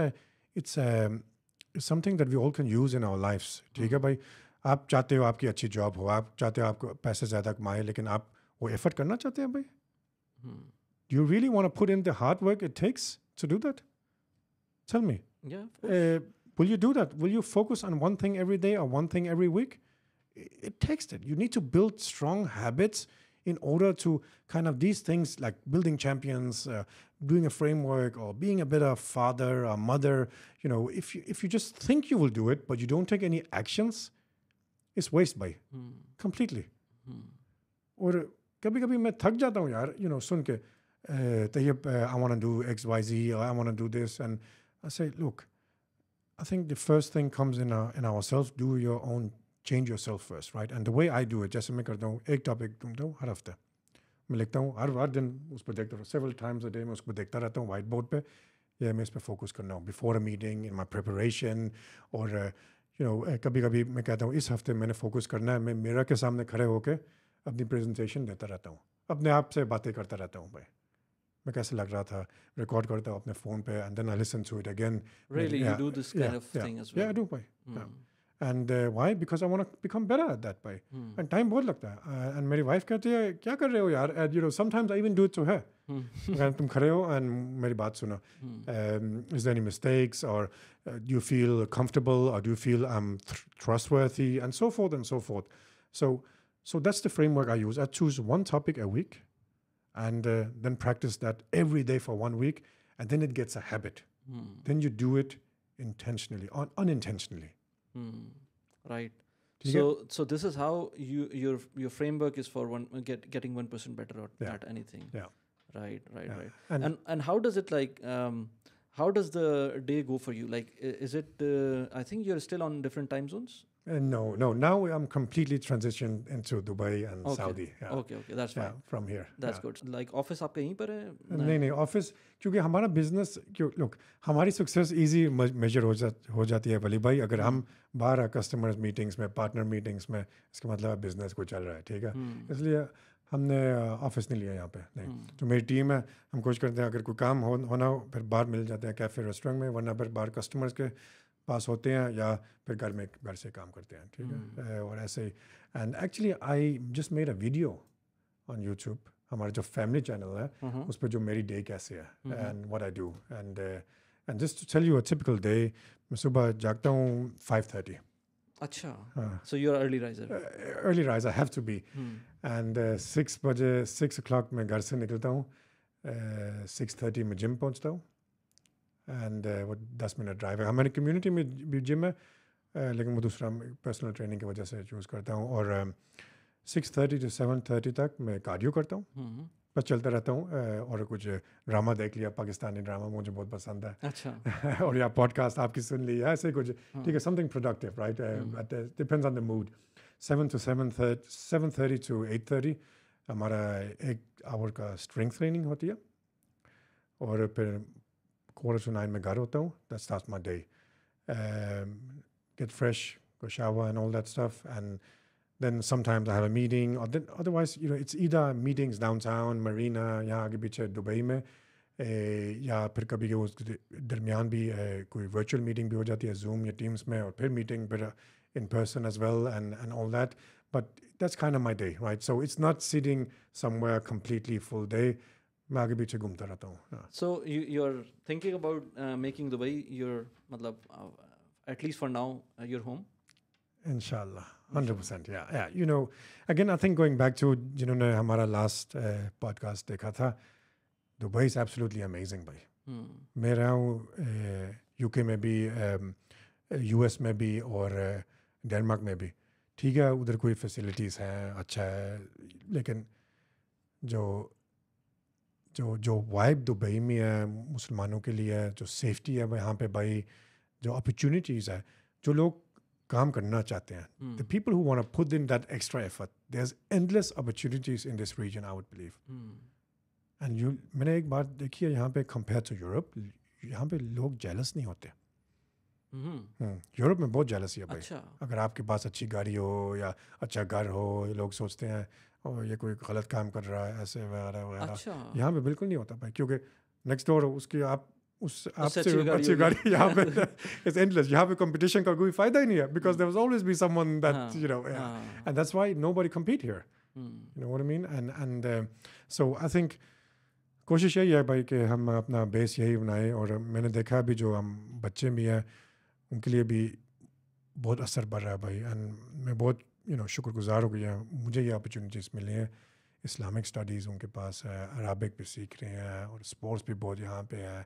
Speaker 1: it's something that we all can use in our life ठीक है hmm. भाई आप चाहते हो आपकी अच्छी जॉब हो आप चाहते हो आपको पैसे ज़्यादा कमाए लेकिन आप वो एफर्ट करना चाहते हैं भाई do you really want to put in the hard work it takes to do that tell me will you do that will you focus on one thing every day or one thing every week it takes it. you need to build strong habits in order to kind of these things like building champions uh, doing a framework or being a better father or mother you know if you if you just think you will do it but you don't take any actions it's waste by mm. completely mm. or कभी कभी मैं थक जाता हूँ यार you know सुन के Tayyab I want do X Y Z I want do this and I say look I think the first thing comes in in ourself do your own change yourself first right and the way I do it जैसे मैं करता हूँ एक topic ढूंढता हूँ हर हफ्ते मैं लिखता हूँ हर हर दिन उस पर देखता हूँ सेवल टाइम्स अ डे मैं उसको देखता रहता हूँ वाइट बोर्ड पर या मैं इस पर फोकस करना हूँ before a meeting in my preparation और यू uh, नो कभी कभी मैं कहता हूँ इस हफ्ते मैंने फोकस करना है मैं मेरा के सामने खड़े होकर अपनी प्रेजेंटेशन देता रहता हूँ अपने आप से बातें करता रहता हूँ भाई मैं कैसे लग रहा था रिकॉर्ड करता हूँ अपने फ़ोन पे and then I listen to it again and why because I want become thing at that by and time बहुत लगता है एंड uh, मेरी वाइफ कहती है क्या कर रहे हो यार at you know sometimes I even do it है hmm. तुम खड़े हो एंड मेरी बात सुनो इज देर एनी मिस्टेक्स और यू फील कम्फर्टेबल और you feel I am trustworthy and so forth and so forth so So that's the framework I use. I choose one topic a week and uh, then practice that every day for one week. And then it gets a habit. Hmm. Then you do it intentionally, un- unintentionally.
Speaker 2: Hmm. Right. So, get? so this is how you your your framework is for one get getting one person better at, yeah. at anything. Yeah. Right. Right. Yeah. Right. And, and and how does it like um, how does the day go for you? Like, is it? Uh, I think you're still on different time zones. And uh, no, no.
Speaker 1: Now I'm completely transitioned into Dubai and Saudi okay okay that's fine from here that's
Speaker 2: good like office आप कहीं पर है uh, नहीं
Speaker 1: नहीं office क्योंकि हमारा business क्यों look हमारी सक्सेस इजी मेजर हो जा हो जाती है भली भाई अगर हम हम्म। बाहर कस्टमर्स मीटिंग्स में पार्टनर मीटिंग्स में इसका मतलब बिजनेस को चल रहा है ठीक है हम्म। इसलिए हमने ऑफिस uh, नहीं लिया यहाँ पे नहीं हम्म। तो मेरी टीम है हम कोशिश करते हैं अगर कोई काम हो होना फिर बाहर मिल जाते हैं कैफ़े रेस्टोरेंट में वरना फिर बाहर कस्टमर्स के पास होते हैं या फिर घर में घर से काम करते हैं ठीक है हम्म। और ऐसे ही and actually I just made a video on YouTube हमारे जो फैमिली चैनल है हम्म। उस पर जो मेरी डे कैसे है and what I do and and just tell you a typical day मैं सुबह जागता हूँ फाइव थर्टी
Speaker 2: अच्छा so you are early riser early
Speaker 1: riser have to be and six बजे सिक्स ओ क्लाक मैं घर से निकलता हूँ सिक्स थर्टी में जिम पहुँचता हूँ एंड uh, वो दस मिनट ड्राइव है हमारी कम्युनिटी में भी जिम है लेकिन वो दूसरा पर्सनल ट्रेनिंग की वजह से चूज़ करता हूँ और six thirty to seven thirty तक मैं कार्डियो करता हूँ हम्म। बस चलता रहता हूँ और कुछ ड्रामा देख लिया पाकिस्तानी ड्रामा मुझे बहुत पसंद है अच्छा और या पॉडकास्ट आपकी सुन ली ऐसे कुछ हाँ। ठीक है something productive right depends on the mood seven to seven seven thirty to eight thirty हमारा एक आवर का स्ट्रेंथ ट्रेनिंग होती है और फिर quarter to nine megaroto. That starts my day. Um, get fresh, go shower, and all that stuff. And then sometimes I have a meeting. Or then otherwise, you know, it's either meetings downtown, marina, यहाँ आगे पीछे Dubai में या फिर कभी के उस दरमियान भी कोई वर्चुअल मीटिंग भी हो जाती है जूम या टीम्स में और फिर meeting in person as well and, and all that. But that's kind of my day, right? So it's not sitting somewhere completely full day. मैं आगे पीछे घूमता रहता हूँ
Speaker 2: so you are thinking about making Dubai your मतलब at least for now your home
Speaker 1: Inshallah, 100%. Percent yeah. You know, again, I think going back जिन्होंने हमारा last podcast uh, देखा था, दुबई इज एब्सोलूटली अमेजिंग भाई. Hmm. मैं रहा हूँ यूके uh, में भी यू um, एस में भी और डेनमार्क uh, में भी ठीक है उधर कोई फैसिलिटीज़ हैं अच्छा है लेकिन जो जो जो वाइब तो दुबई में है मुसलमानों के लिए जो सेफ्टी है यहाँ पे भाई जो अपॉर्चुनिटीज़ है जो लोग काम करना चाहते हैं the people who want put in that extra effort there is endless opportunities in this region I would believe and you मैंने एक बात देखी है यहाँ पे कंपेयर टू यूरोप यहाँ पे लोग जेलस नहीं होते यूरोप हम्म। हम्म, में बहुत जेलस है भाई अच्छा। अगर आपके पास अच्छी गाड़ी हो या अच्छा घर हो लोग सोचते हैं और ये कोई गलत काम कर रहा है ऐसे वगैरह वगैरह अच्छा। यहाँ पे बिल्कुल नहीं होता भाई क्योंकि नेक्स्ट डोर उसकी आप उस आपसे अच्छी गाड़ी यहाँ पे इट्स एंडलेस यहाँ पे कंपटीशन का कोई फायदा ही नहीं है because there was always be someone that you know and that's why nobody compete here you know what I mean and and so I think कोशिश यही है भाई कि हम अपना बेस यही बनाएं और मैंने देखा भी जो हम बच्चे भी हैं उनके लिए भी बहुत असर पड़ रहा है भाई एंड मैं बहुत यू नो शुक्रगुजार हो गया मुझे ये अपॉर्चुनिटीज़ मिली हैं इस्लामिक स्टडीज़ उनके पास है अराबिक भी सीख रहे हैं और स्पोर्ट्स भी बहुत यहाँ पे है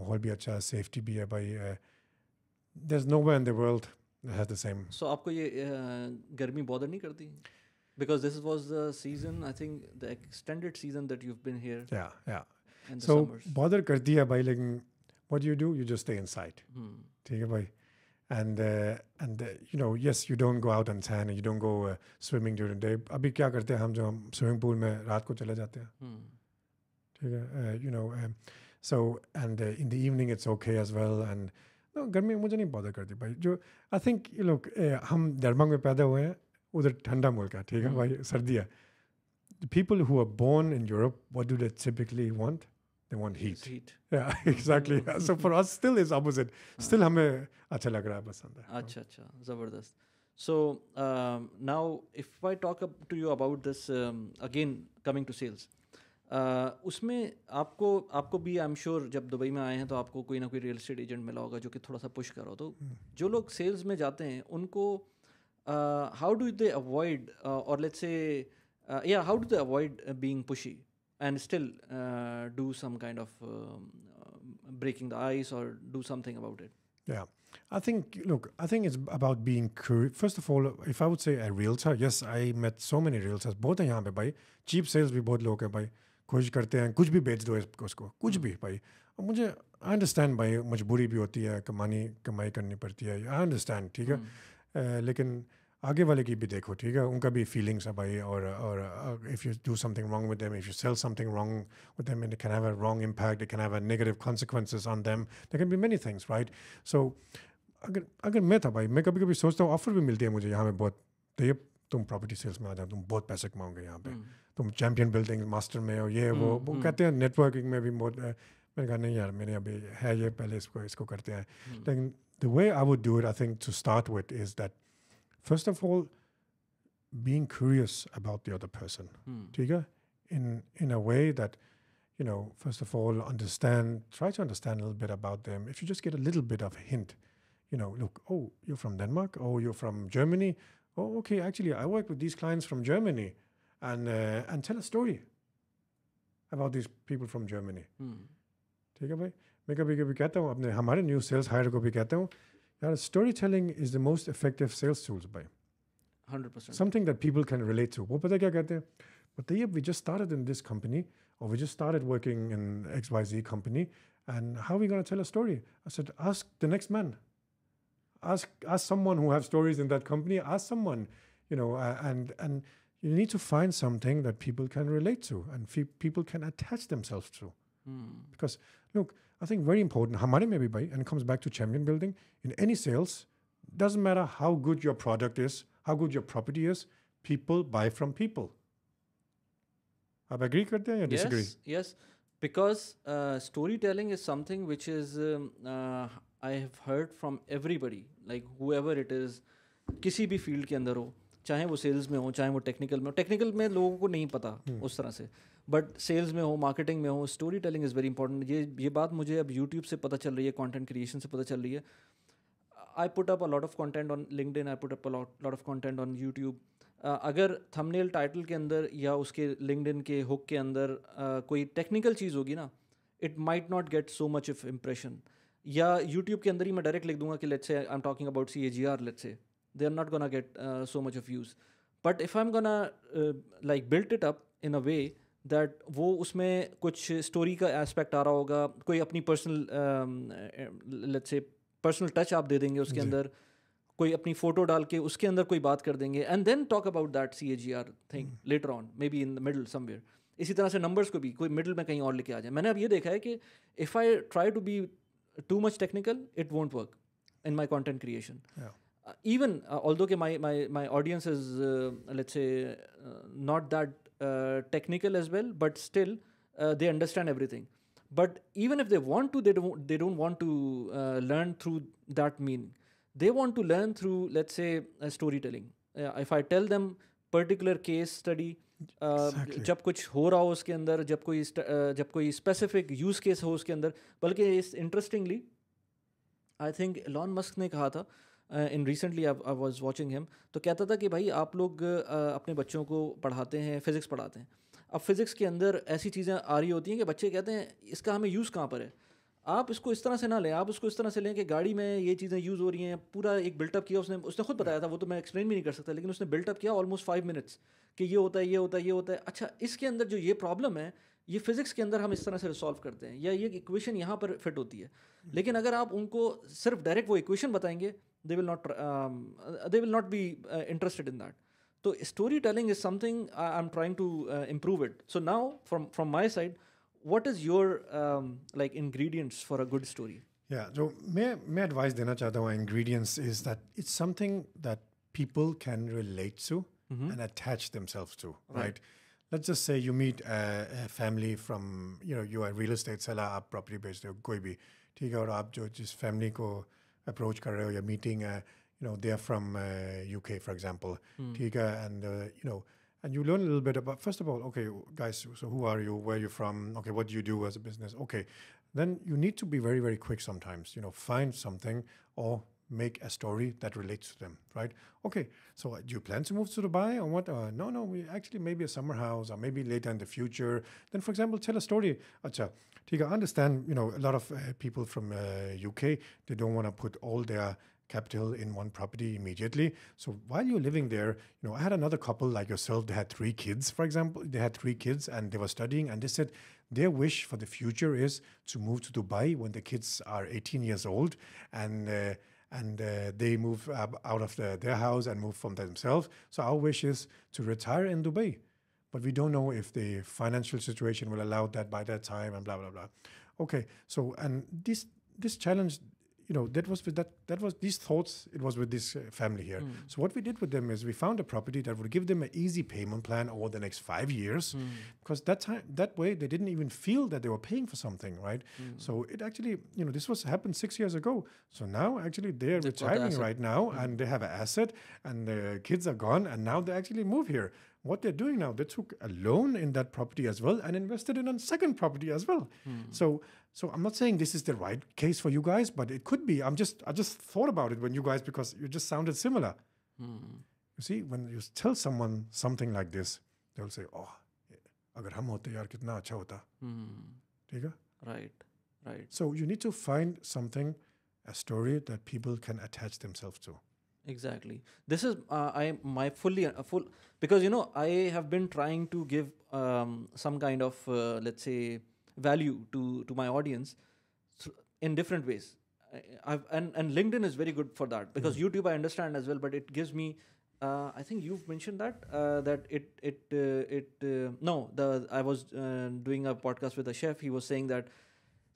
Speaker 1: माहौल भी अच्छा है सेफ्टी भी है भाई there is no way in the world has the same
Speaker 2: so आपको ये uh, गर्मी बॉदर नहीं करती because this was the season i think the extended season that you've been here yeah yeah so summers.
Speaker 1: bother karti hai bhai lekin what do you do you just stay inside theek hmm. hai bhai and uh, and uh, you know yes you don't go out and tan and you don't go uh, swimming during the day अभी क्या करते हैं हम जो हम swimming pool में रात को चले जाते हैं hmm. ठीक है uh, you know um, so and uh, in the evening it's okay as well and no गर्मी मुझे नहीं bother करती भाई जो I think you look uh, हम दरभंग में पैदा हुए हैं उधर ठंडा मुल्क है ठीक है hmm. भाई सर्दी the people who are born in Europe what do they typically want they want heat या exactly so for us still is opposite still हमें अच्छा लग रहा है पसंद है
Speaker 2: अच्छा अच्छा जबरदस्त So um, now, if I talk up to you about this um, again, coming to sales, uh, उसमें आपको आपको भी आई एम श्योर जब दुबई में आए हैं तो आपको कोई ना कोई रियल इस्टेट एजेंट मिला होगा जो कि थोड़ा सा पुश करो तो hmm. जो लोग सेल्स में जाते हैं उनको हाउ डू दे अवॉइड और लेट्स से या how do they avoid being pushy and still uh, do some kind of um, breaking the ice or do something about it
Speaker 1: yeah i think look i think it's about being curious first of all if i would say a realtor yes i met so many realtors बहुत है यहाँ पे भाई chief cells भी बहुत लोग हैं भाई कोशिश करते हैं कुछ भी बेच दो उसको कुछ hmm. भी भाई I understand, आई अंडरस्टैंड भाई मजबूरी भी होती है कमानी कमाई करनी पड़ती है आई ठीक है hmm. लेकिन आगे वाले की भी देखो ठीक है उनका भी फीलिंग्स है भाई और और if you do something wrong with them if you sell something wrong with them it can have a wrong impact can have a negative consequences on them they can be many things right so अगर अगर मैं था भाई मैं कभी कभी सोचता हूँ ऑफर भी मिलती है मुझे यहाँ पर बहुत तो ये तुम प्रॉपर्टी सेल्स में आ जाओ तुम बहुत पैसे कमाओगे यहाँ पे हम्म। तुम चैम्पियन बिल्डिंग मास्टर में हो ये वो हम्म, वो हम्म। कहते हैं नेटवर्किंग में भी बहुत मैंने कहा नहीं यार मैंने अभी है ये पहले इसको इसको करते हैं लेकिन the way I would do it I think to start with is that First of all, being curious about the other person, mm. Tiga, in in a way that, you know, first of all, understand, try to understand a little bit about them. If you just get a little bit of a hint, you know, look, oh, you're from Denmark, oh, you're from Germany, oh, okay, actually, I work with these clients from Germany, and uh, and tell a story about these people from Germany. ठीक है भाई मैं कभी कभी कहता हूँ अपने हमारे न्यूज़ सेल्स हायर को भी कहता हूँ that storytelling is the most effective sales tool by,
Speaker 2: 100%. Something
Speaker 1: that people can relate to. What did I get there? But they, we just started in this company, or we just started working in XYZ company, and how are we going to tell a story? I said, ask the next man. Ask, ask someone who have stories in that company. Ask someone, you know, and and you need to find something that people can relate to and fe- people can attach themselves to. Mm. Because look, I think very important, many mein bhai, and it comes back to champion building. In any sales, doesn't matter how good your product is, how good your property is, people buy from people. I agree करते हैं या disagree?
Speaker 2: Yes, yes. Because uh, storytelling is something which is um, uh, I have heard from everybody, like whoever it is, किसी भी field के अंदर हो, चाहे वो sales में हो, चाहे वो technical में Technical में लोगों को नहीं पता hmm. उस तरह से. बट सेल्स में हो मार्केटिंग में हो story telling is very important ये ये बात मुझे अब यूट्यूब से पता चल रही है कॉन्टेंट क्रिएशन से पता चल रही है I put up a lot of content on LinkedIn I put up a lot of content on YouTube अगर थंबनेल टाइटल के अंदर या उसके लिंकड के हुक के अंदर uh, कोई टेक्निकल चीज़ होगी ना it might not get so much of impression या यूट्यूब के अंदर ही मैं डायरेक्ट लिख दूंगा कि let's say I am talking about C A G R let's say they are not gonna get so much of use but if I am gonna like built it up in a way that वो उसमें कुछ story का aspect आ रहा होगा कोई अपनी personal let's say personal touch आप दे देंगे उसके अंदर कोई अपनी फ़ोटो डाल के उसके अंदर कोई बात कर देंगे and then talk about that C A G R thing later on may be in the middle somewhere इसी तरह से नंबर्स को भी कोई मिडल में कहीं और लेके आ जाए मैंने अब ये देखा है कि if I try to be too much technical it won't work in my content creation even uh, के my my my audience is uh, let's say uh, technical as well, but still uh, they understand everything. But even if they want to, they don't they don't want to uh, learn through that meaning. They want to learn through, let's say, storytelling. Uh, if I tell them particular case study, जब कुछ हो रहा हो उसके अंदर जब कोई जब कोई स्पेसिफिक यूज केस हो उसके अंदर बल्कि interestingly I think Elon Musk ने कहा था in recently I was watching him तो कहता था कि भाई आप लोग अपने बच्चों को पढ़ाते हैं फिज़िक्स पढ़ाते हैं अब फिज़िक्स के अंदर ऐसी चीज़ें आ रही होती हैं कि बच्चे कहते हैं इसका हमें यूज़ कहाँ पर है आप इसको इस तरह से ना लें आप उसको इस तरह से लें कि गाड़ी में ये चीज़ें यूज़ हो रही हैं पूरा एक बिल्टअप किया उसने उसने खुद बताया था वो तो मैं एक्सप्लेन भी नहीं कर सकता लेकिन उसने बिल्टअप किया ऑलमोस्ट फाइव मिनट्स कि ये होता है ये होता है ये होता है अच्छा इसके अंदर जो ये प्रॉब्लम है ये फिज़िक्स के अंदर हम इस तरह से रिसॉल्व करते हैं या ये इक्वेशन यहाँ पर फिट होती है लेकिन अगर आप उनको सिर्फ डायरेक्ट वो इक्वेशन बताएंगे they will not um, uh, they will not be uh, interested in that so storytelling is something i'm trying to uh, improve it so now from from my side what is your um, like ingredients for a good story
Speaker 1: yeah so may may advice dena chahta ingredients is that it's something that people can relate to mm-hmm. and attach themselves to right, right? let's just say you meet a, a, family from you know you are real estate seller up property based or हो कोई भी ठीक है और आप जो जिस family को approach कर रहे हो meeting uh, you know they're from UK uh, for example hmm. Tiga, and uh, you know and you learn a little bit about first of all okay guys so who are you where are you from okay what do you do as a business okay then you need to be very very quick sometimes you know find something or make a story that relates to them, right? Okay, so do you plan to move to Dubai or what? no, no, we actually maybe a summer house or maybe later in the future. Then, for example, tell a story. Acha, Tika, I understand, you know, a lot of uh, people from uh, UK, they don't want to put all their capital in one property immediately. So while you're living there, you know, I had another couple like yourself, they had three kids, for example, they had three kids and they were studying and they said their wish for the future is to move to Dubai when the kids are 18 years old and uh, and uh, they move out of the, their house and move from themselves. So our wish is to retire in Dubai but we don't know if the financial situation will allow that by that time and blah blah blah okay so and this this challenge you know that was with that that was these thoughts it was with this uh, family here mm. so what we did with them is we found a property that would give them an easy payment plan over the next five years mm. because that time that way they didn't even feel that they were paying for something right mm. so it actually you know this was happened six years ago so now actually they're That's retiring right now hmm. and they have an asset and the kids are gone and now they actually move here what they're doing now, they took a loan in that property as well and invested in a second property as well. Mm. So, so I'm not saying this is the right case for you guys, but it could be. I'm just, I just thought about it when you guys because you just sounded similar. Mm. You see, when you tell someone something like this, they'll say, "Oh, agar हम होते यार कितना अच्छा होता." ठीक Right, right. So you need to find something, a story that people can attach themselves to
Speaker 2: exactly this is uh, i my fully uh, full because you know i have been trying to give um, some kind of uh, let's say value to to my audience in different ways I've, and and linkedin is very good for that because mm. youtube i understand as well but it gives me uh, I think you've mentioned that uh, that it it uh, it uh, no the I was uh, doing a podcast with a chef. He was saying that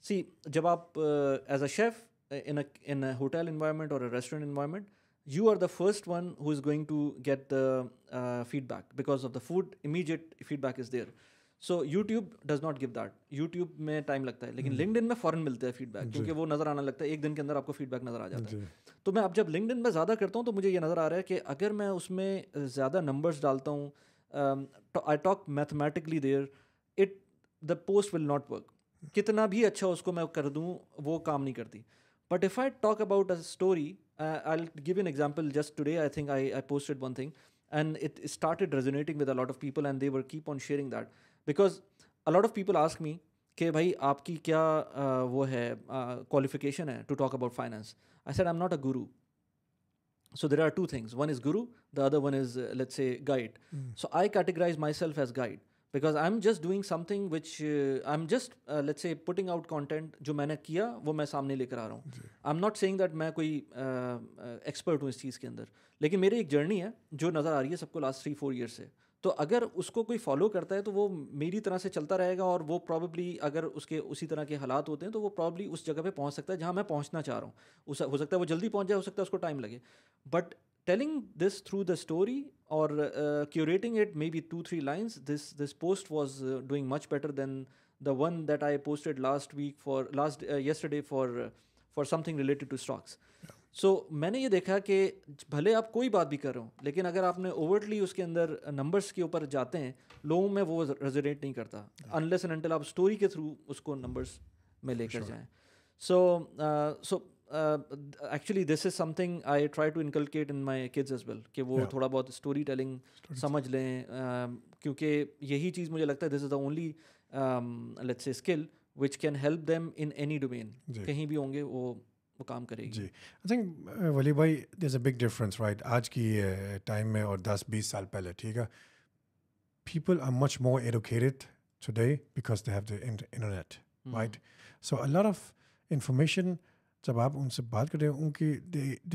Speaker 2: see, jab aap, uh, as a chef in a in a hotel environment or a restaurant environment, you are the first one who is going to get the uh, feedback because of the food immediate feedback is there so YouTube does not give that YouTube में time लगता है लेकिन LinkedIn hmm. में foreign मिलता है feedback क्योंकि वो नज़र आना लगता है एक दिन के अंदर आपको फीडबैक नज़र आ जाता है तो मैं अब जब लिंकड इन में ज़्यादा करता हूँ तो मुझे ये नज़र आ रहा है कि अगर मैं उसमें ज़्यादा नंबर्स डालता हूँ I talk mathematically there it the post will not work कितना भी अच्छा उसको मैं कर दूँ वो काम नहीं करती but if I talk about a story uh, I'll give you an example. Just today, I think I, I posted one thing and it started resonating with a lot of people and they were keep on sharing that. Because a lot of people ask me, कि भाई आपकी क्या uh, वो है qualification है to talk about finance I said I am not a guru so there are two things one is guru the other one is uh, let's say guide hmm. so i categorize myself as guide because I am just doing something which I am just let say putting out content जो मैंने किया वो मैं सामने लेकर आ रहा हूँ I am not saying that मैं कोई एक्सपर्ट uh, uh, हूँ इस चीज़ के अंदर लेकिन मेरी एक जर्नी है जो नज़र आ रही है सबको लास्ट थ्री फोर ईयर से तो अगर उसको कोई फॉलो करता है तो वो मेरी तरह से चलता रहेगा और वो प्रॉब्ली अगर उसके उसी तरह के हालात होते हैं तो वो प्रॉब्ली उस जगह पे पहुंच सकता है जहाँ मैं पहुंचना चाह रहा हूँ हो सकता है वो जल्दी पहुंच जाए हो सकता है उसको टाइम लगे but telling this through the story or uh, curating it maybe two three lines this this post was uh, doing much better than the one that i posted last week for last uh, yesterday for uh, for something related to stocks so so, मैंने ये देखा कि भले आप कोई बात भी कर रहे हो लेकिन अगर आपने ओवरटली उसके अंदर नंबर्स के ऊपर जाते हैं लोगों में वो रेजोनेट नहीं करता अनलेस एंड अनटिल आप स्टोरी के थ्रू उसको नंबर्स में लेकर sure. जाएं सो सो uh, actually this is something I try to inculcate in my kids as well कि वो yeah. थोड़ा बहुत story telling समझ लें uh, क्योंकि यही चीज़ मुझे लगता है this is the only let's say skill which can help them in any domain कहीं भी होंगे वो वो काम करेगी जी आई
Speaker 1: थिंक वली भाई there a big difference right आज की टाइम uh, में और 10-20 साल पहले ठीक है people are much more educated today because they have the internet, hmm. right? So a lot of information जब आप उनसे बात करते हैं उनकी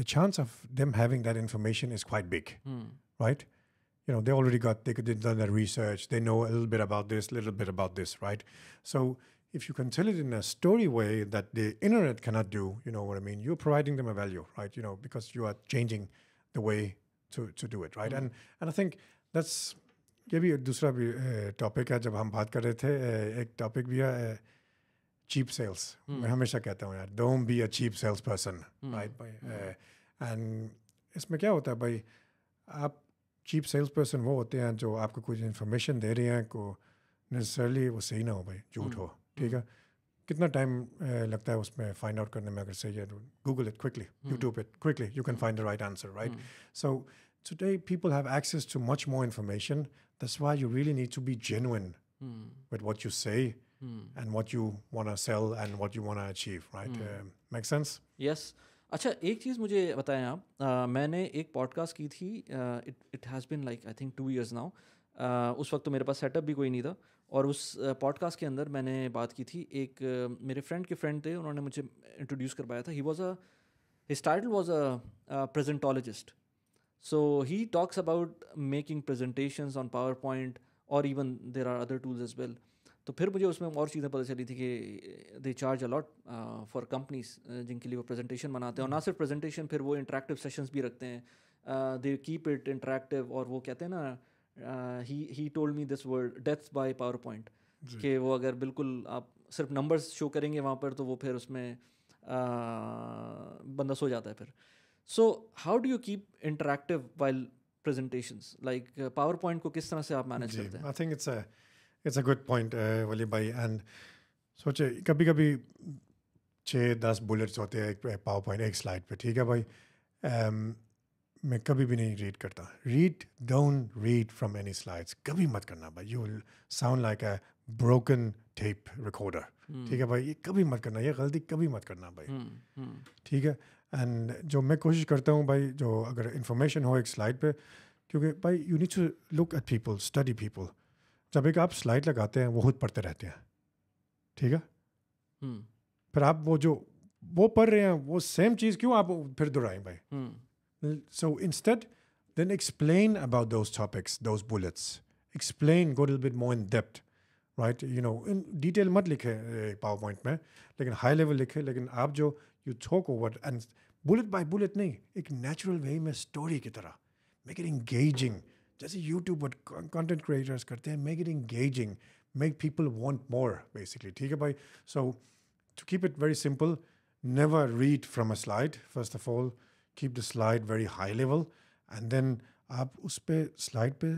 Speaker 1: the chance of them having you know they already got they did done their research they know a little bit about this a little bit about this right so if you can tell it in a story way that the internet cannot do you know what i mean you're providing them a value right you know because you are changing the way to to do it right hmm. and and i think that's ये भी दूसरा भी topic है जब हम बात कर रहे थे एक टॉपिक भी चीप सेल्स मैं हमेशा कहता हूँ यार don't be a cheap sales person right भाई एंड इसमें क्या होता है भाई आप चीप सेल्स पर्सन वो होते हैं जो आपको कुछ इन्फॉर्मेशन दे रहे हैं को नेसेसरली वो सही ना हो भाई झूठ हो ठीक है कितना टाइम लगता है उसमें फाइंड आउट करने में अगर सही है Google it quickly YouTube it quickly you can find the right answer right so today people have access to much more information. That's why you really need to be genuine mm. with what you say hmm. and what you want to sell and what you want to achieve right hmm. uh, make sense
Speaker 2: yes अच्छा एक चीज़ मुझे बताएं आप uh, मैंने एक podcast की थी it it has been like I think two years now उस वक्त तो मेरे पास सेटअप भी कोई नहीं था और उस पॉडकास्ट uh, के अंदर मैंने बात की थी एक uh, मेरे फ्रेंड के फ्रेंड थे उन्होंने मुझे इंट्रोड्यूस करवाया था he was a his title was a presentologist so he talks about making presentations on PowerPoint और even there are other tools as well well. तो फिर मुझे उसमें और चीज़ें पता चली थी कि they charge a lot for companies जिनके लिए वो प्रेजेंटेशन बनाते हैं और ना सिर्फ प्रेजेंटेशन फिर वो इंटरेक्टिव सेशंस भी रखते हैं दे कीप इट इंटरेक्टिव और वो कहते हैं ना he he told me this word deaths by PowerPoint कि वो अगर बिल्कुल आप सिर्फ नंबर्स शो करेंगे वहाँ पर तो वो फिर उसमें uh, बंदस हो जाता है फिर so how do you keep interactive while presentations like PowerPoint को किस तरह से आप मैनेज करते
Speaker 1: हैं I think it's it's a good point Wali भाई एंड सोचे कभी कभी छः दस बुलेट्स होते हैं एक पावर पॉइंट एक स्लाइड पे ठीक है भाई um, मैं कभी भी नहीं रीड करता read don't read from any slides कभी मत करना भाई you sound like a broken tape recorder ठीक है भाई ये कभी मत करना ये गलती कभी मत करना भाई हम्म, हम्म। ठीक है एंड जो मैं कोशिश करता हूँ भाई जो अगर इंफॉर्मेशन हो एक स्लाइड पे क्योंकि भाई you need to look at people study people जब एक आप स्लाइड लगाते हैं वो खुद पढ़ते रहते हैं ठीक है हम्म। फिर आप वो जो वो पढ़ रहे हैं वो सेम चीज़ क्यों आप फिर दोहराएं
Speaker 2: भाई
Speaker 1: so instead then explain about those topics those bullets explain go will bit more in depth right you know in detail मत लिखे पावर पॉइंट में लेकिन हाई लेवल लिखे लेकिन आप जो you talk over and bullet by bullet नहीं एक नेचुरल वे में स्टोरी की तरह मेक इट एंगेजिंग जैसे यूट्यूब कंटेंट क्रिएटर्स करते हैं make it engaging make people want more basically ठीक है भाई so to keep it very simple never read from a slide first of all keep the slide very high level and then आप उस पर slide पे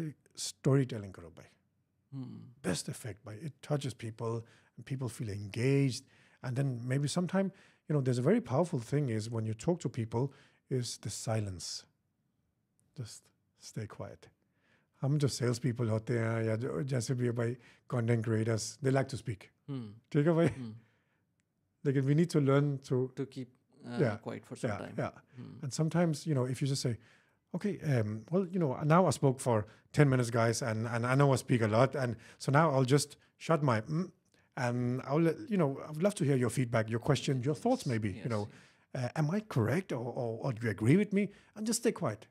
Speaker 1: story telling करो भाई best effect भाई it touches people people feel engaged and then maybe sometime you know there's a very powerful thing is when you talk to people is the silence just stay quiet हम जो sales people होते हैं या जो जैसे content creators. They like to speak, to hmm. Speak hmm. we need to learn to need to uh, quiet for some time. Yeah. Hmm. And sometimes, you know, if you just say, okay, um, well, you know, now I spoke for 10 minutes, guys, and, and I know I speak a lot. And so now I'll just shut my, mm, and I'll, you know, I'd love to hear your feedback, your question, your thoughts, maybe, you know, uh, am I correct or, or, or do you agree with me? And just stay quiet.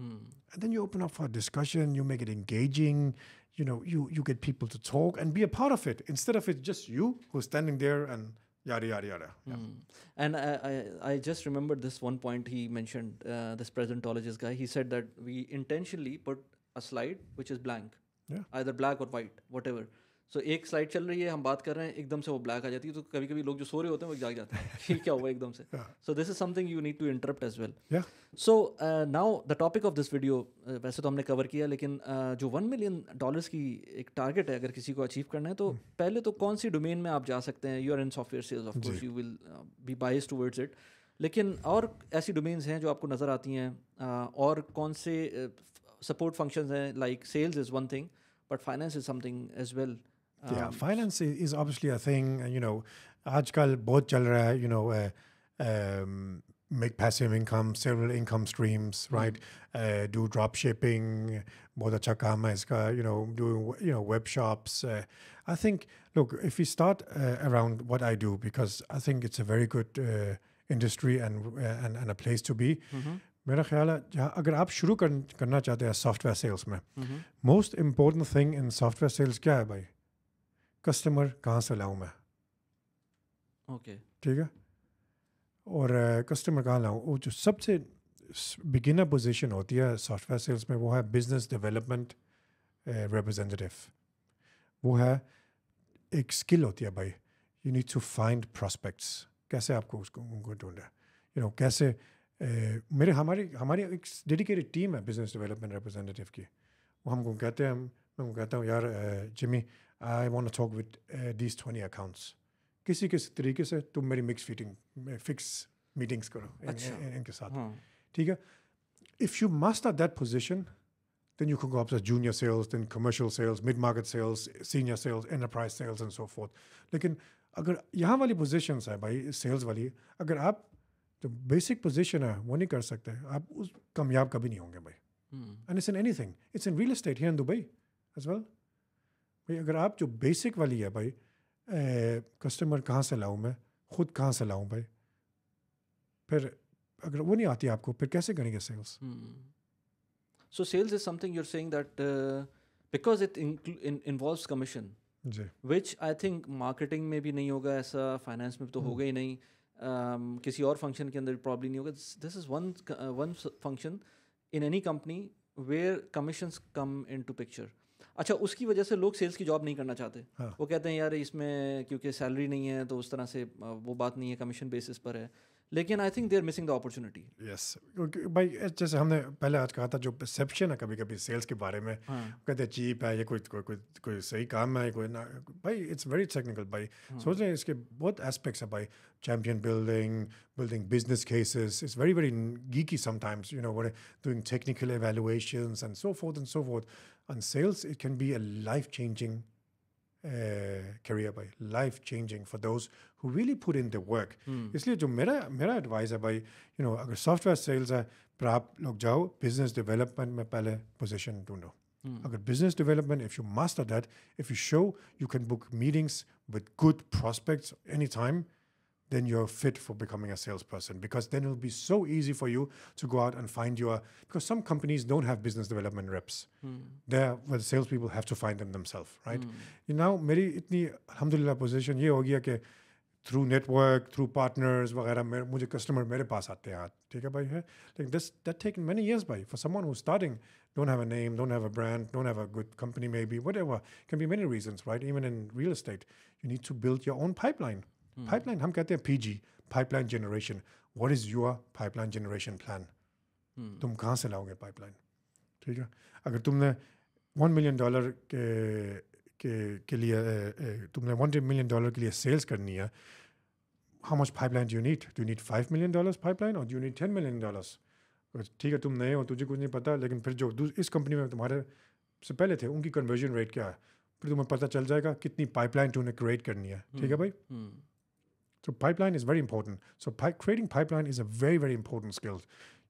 Speaker 1: Mm. And then you open up for a discussion, you make it engaging, you know, you, you get people to talk and be a part of it instead of it just you who's standing there and
Speaker 2: yada yada yada. Yeah. Mm. And I, I, I just remembered this one point he mentioned uh, this presentologist guy. He said that we intentionally put a slide which is blank, yeah. either black or white, whatever, so एक slide चल रही है हम बात कर रहे हैं एकदम से वो ब्लैक आ जाती है तो कभी कभी लोग जो सो रहे होते हैं वो जाग जाते हैं कि क्या हुआ एकदम से so this is something you need to interrupt as well so now the topic of this video वैसे तो हमने कवर किया लेकिन uh, जो वन मिलियन डॉलर्स की एक टारगेट है अगर किसी को अचीव करना है तो hmm. पहले तो कौन सी डोमेन में आप जा सकते हैं you are in software sales of course you will be bias towards it लेकिन और ऐसी डोमेन्स हैं जो आपको नज़र आती हैं uh, और कौन से सपोर्ट uh, फंक्शंस हैं like sales is one thing but finance is something as well Um, yeah, finance
Speaker 1: is obviously a thing. You know, ajkal बहुत chal रहा You know, uh, um, make passive income, several income streams, mm-hmm. right? Mm. Uh, do drop shipping, बहुत chakama काम है uh, इसका. You know, doing you know web shops. Uh, I think look if we start uh, around what I do because I think it's a very good uh, industry and and and a place to be. Mm -hmm. मेरा ख्याल है जहाँ अगर आप शुरू कर, करना चाहते हैं सॉफ्टवेयर सेल्स में most important thing in software sales क्या है भाई कस्टमर कहाँ से लाऊँ मैं ओके ठीक है और कस्टमर कहाँ लाऊँ वो जो सबसे बिगिनर पोजीशन होती है सॉफ्टवेयर सेल्स में वो है बिजनेस डेवलपमेंट रिप्रेजेंटेटिव वो है एक स्किल होती है भाई you need to find prospects कैसे आपको उसको उनको ढूंढा यू नो कैसे uh, मेरे हमारी हमारी एक डेडिकेटेड टीम है बिजनेस डेवलपमेंट रिप्रेजेंटेटिव की वो हमको कहते हैं हम मैं कहता हूँ यार Jimmy I want talk with this twenty accounts किसी किसी तरीके से तुम मेरी मिक्स फीटिंग फिक्स मीटिंग्स करो अच्छा। इन, इन, इनके साथ हाँ। ठीक है if you must are that position then you could junior sales to junior sales, then sales sales, mid sales sales, sales sales, enterprise sales लेकिन अगर यहाँ वाली पोजिशन है भाई सेल्स वाली अगर आप जो बेसिक पोजिशन है वो नहीं कर सकते आप उस कामयाब कभी नहीं होंगे भाई and it's in thing it's in real estate here in Dubai as well भाई अगर आप जो बेसिक वाली है भाई ए, कस्टमर कहाँ से लाऊँ मैं खुद कहाँ से लाऊँ भाई फिर अगर वो नहीं आती आपको फिर कैसे करेंगे sales
Speaker 2: so sales is something you are saying that because it involve commission which I think marketing में भी नहीं होगा ऐसा फाइनेंस में तो हम्म। होगा ही नहीं um, किसी और फंक्शन के अंदर प्रॉब्लम नहीं होगा this is one one function in any company where commissions come in to picture अच्छा उसकी वजह से लोग सेल्स की जॉब नहीं करना चाहते हाँ. वो कहते हैं यार इसमें क्योंकि सैलरी नहीं है तो उस तरह से वो बात नहीं है कमीशन बेसिस पर है लेकिन I think they are missing the opportunity yes
Speaker 1: क्योंकि भाई जैसे हमने पहले आज कहा था जो परसेप्शन है कभी कभी सेल्स के बारे में हाँ. कहते हैं चीप है ये कोई कोई कोई कोई सही काम है कोई ना भाई इट्स वेरी टेक्निकल भाई हाँ. सोच रहे हैं इसके बहुत एस्पेक्ट्स है भाई champion building building business cases it's very very geeky sometimes you know we're doing technical evaluation and so forth and so forth on sales, it can be a life changing uh, career, by life changing for those who really put in the work. इसलिए जो मेरा मेरा advice है भाई, you know अगर software sales है, पर आप लोग जाओ business development में पहले position ढूंढो. अगर hmm. business development, if you master that, if you show you can book meetings with good prospects anytime then you're fit for becoming a salesperson because then it'll be so easy for you to go out and find your because some companies don't have business development reps. Mm. There, where the salespeople have to find them themselves, right? Mm. You know, मेरी itni alhamdulillah position ye हो गया कि through network through partners वगैरह मुझे customer मेरे पास आते हैं ठीक है भाई है लेकिन this that take many years भाई for someone starting don't have a name, don't have a brand, don't have a good company, maybe, whatever. Can be many reasons, right? Even in real estate, you need to build your own pipeline. Pipeline hmm. हम कहते हैं PG pipeline generation what is your pipeline generation plan तुम कहाँ से लाओगे pipeline ठीक है अगर तुमने वन मिलियन डॉलर के के के लिए तुमने वन मिलियन डॉलर के लिए सेल्स करनी है how much pipeline you need you need five million dollars pipeline और you need ten million dollars ठीक है तुम नए हो तुझे कुछ नहीं पता लेकिन फिर जो इस कंपनी में तुम्हारे से पहले थे उनकी कन्वर्जन रेट क्या है फिर तुम्हें पता चल जाएगा कितनी पाइपलाइन तुमने क्रिएट करनी है ठीक है hmm. भाई hmm. So pipeline is very important. So pi- creating pipeline is a very very important skill.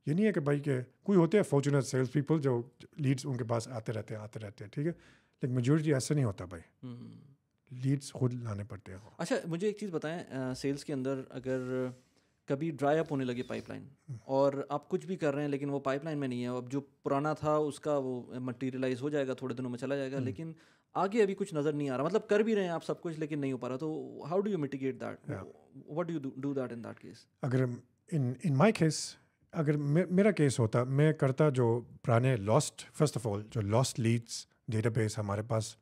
Speaker 1: ये नहीं है कि भाई के कोई होते हैं फॉर्चुनेट सेल्स पीपल जो लीड्स उनके पास आते रहते हैं आते रहते हैं ठीक है लेकिन मेजोरिटी ऐसा नहीं होता भाई लीड्स हम्म। खुद लाने पड़ते हैं
Speaker 2: अच्छा मुझे एक चीज़ बताएं सेल्स के अंदर अगर कभी ड्राई अप होने लगे पाइपलाइन हम्म। और आप कुछ भी कर रहे हैं लेकिन वो पाइपलाइन में नहीं है अब जो पुराना था उसका वो मटेरियलाइज हो जाएगा थोड़े दिनों में चला जाएगा हम्म। लेकिन आगे अभी कुछ नज़र नहीं आ रहा मतलब कर भी रहे हैं आप सब कुछ लेकिन नहीं हो पा रहा तो how do you mitigate that what do do that in that case
Speaker 1: अगर इन इन माई केस अगर मे, मेरा केस होता मैं करता जो पुराने लॉस्ट फर्स्ट ऑफ ऑल जो लॉस्ट लीड्स डेटाबेस हमारे पास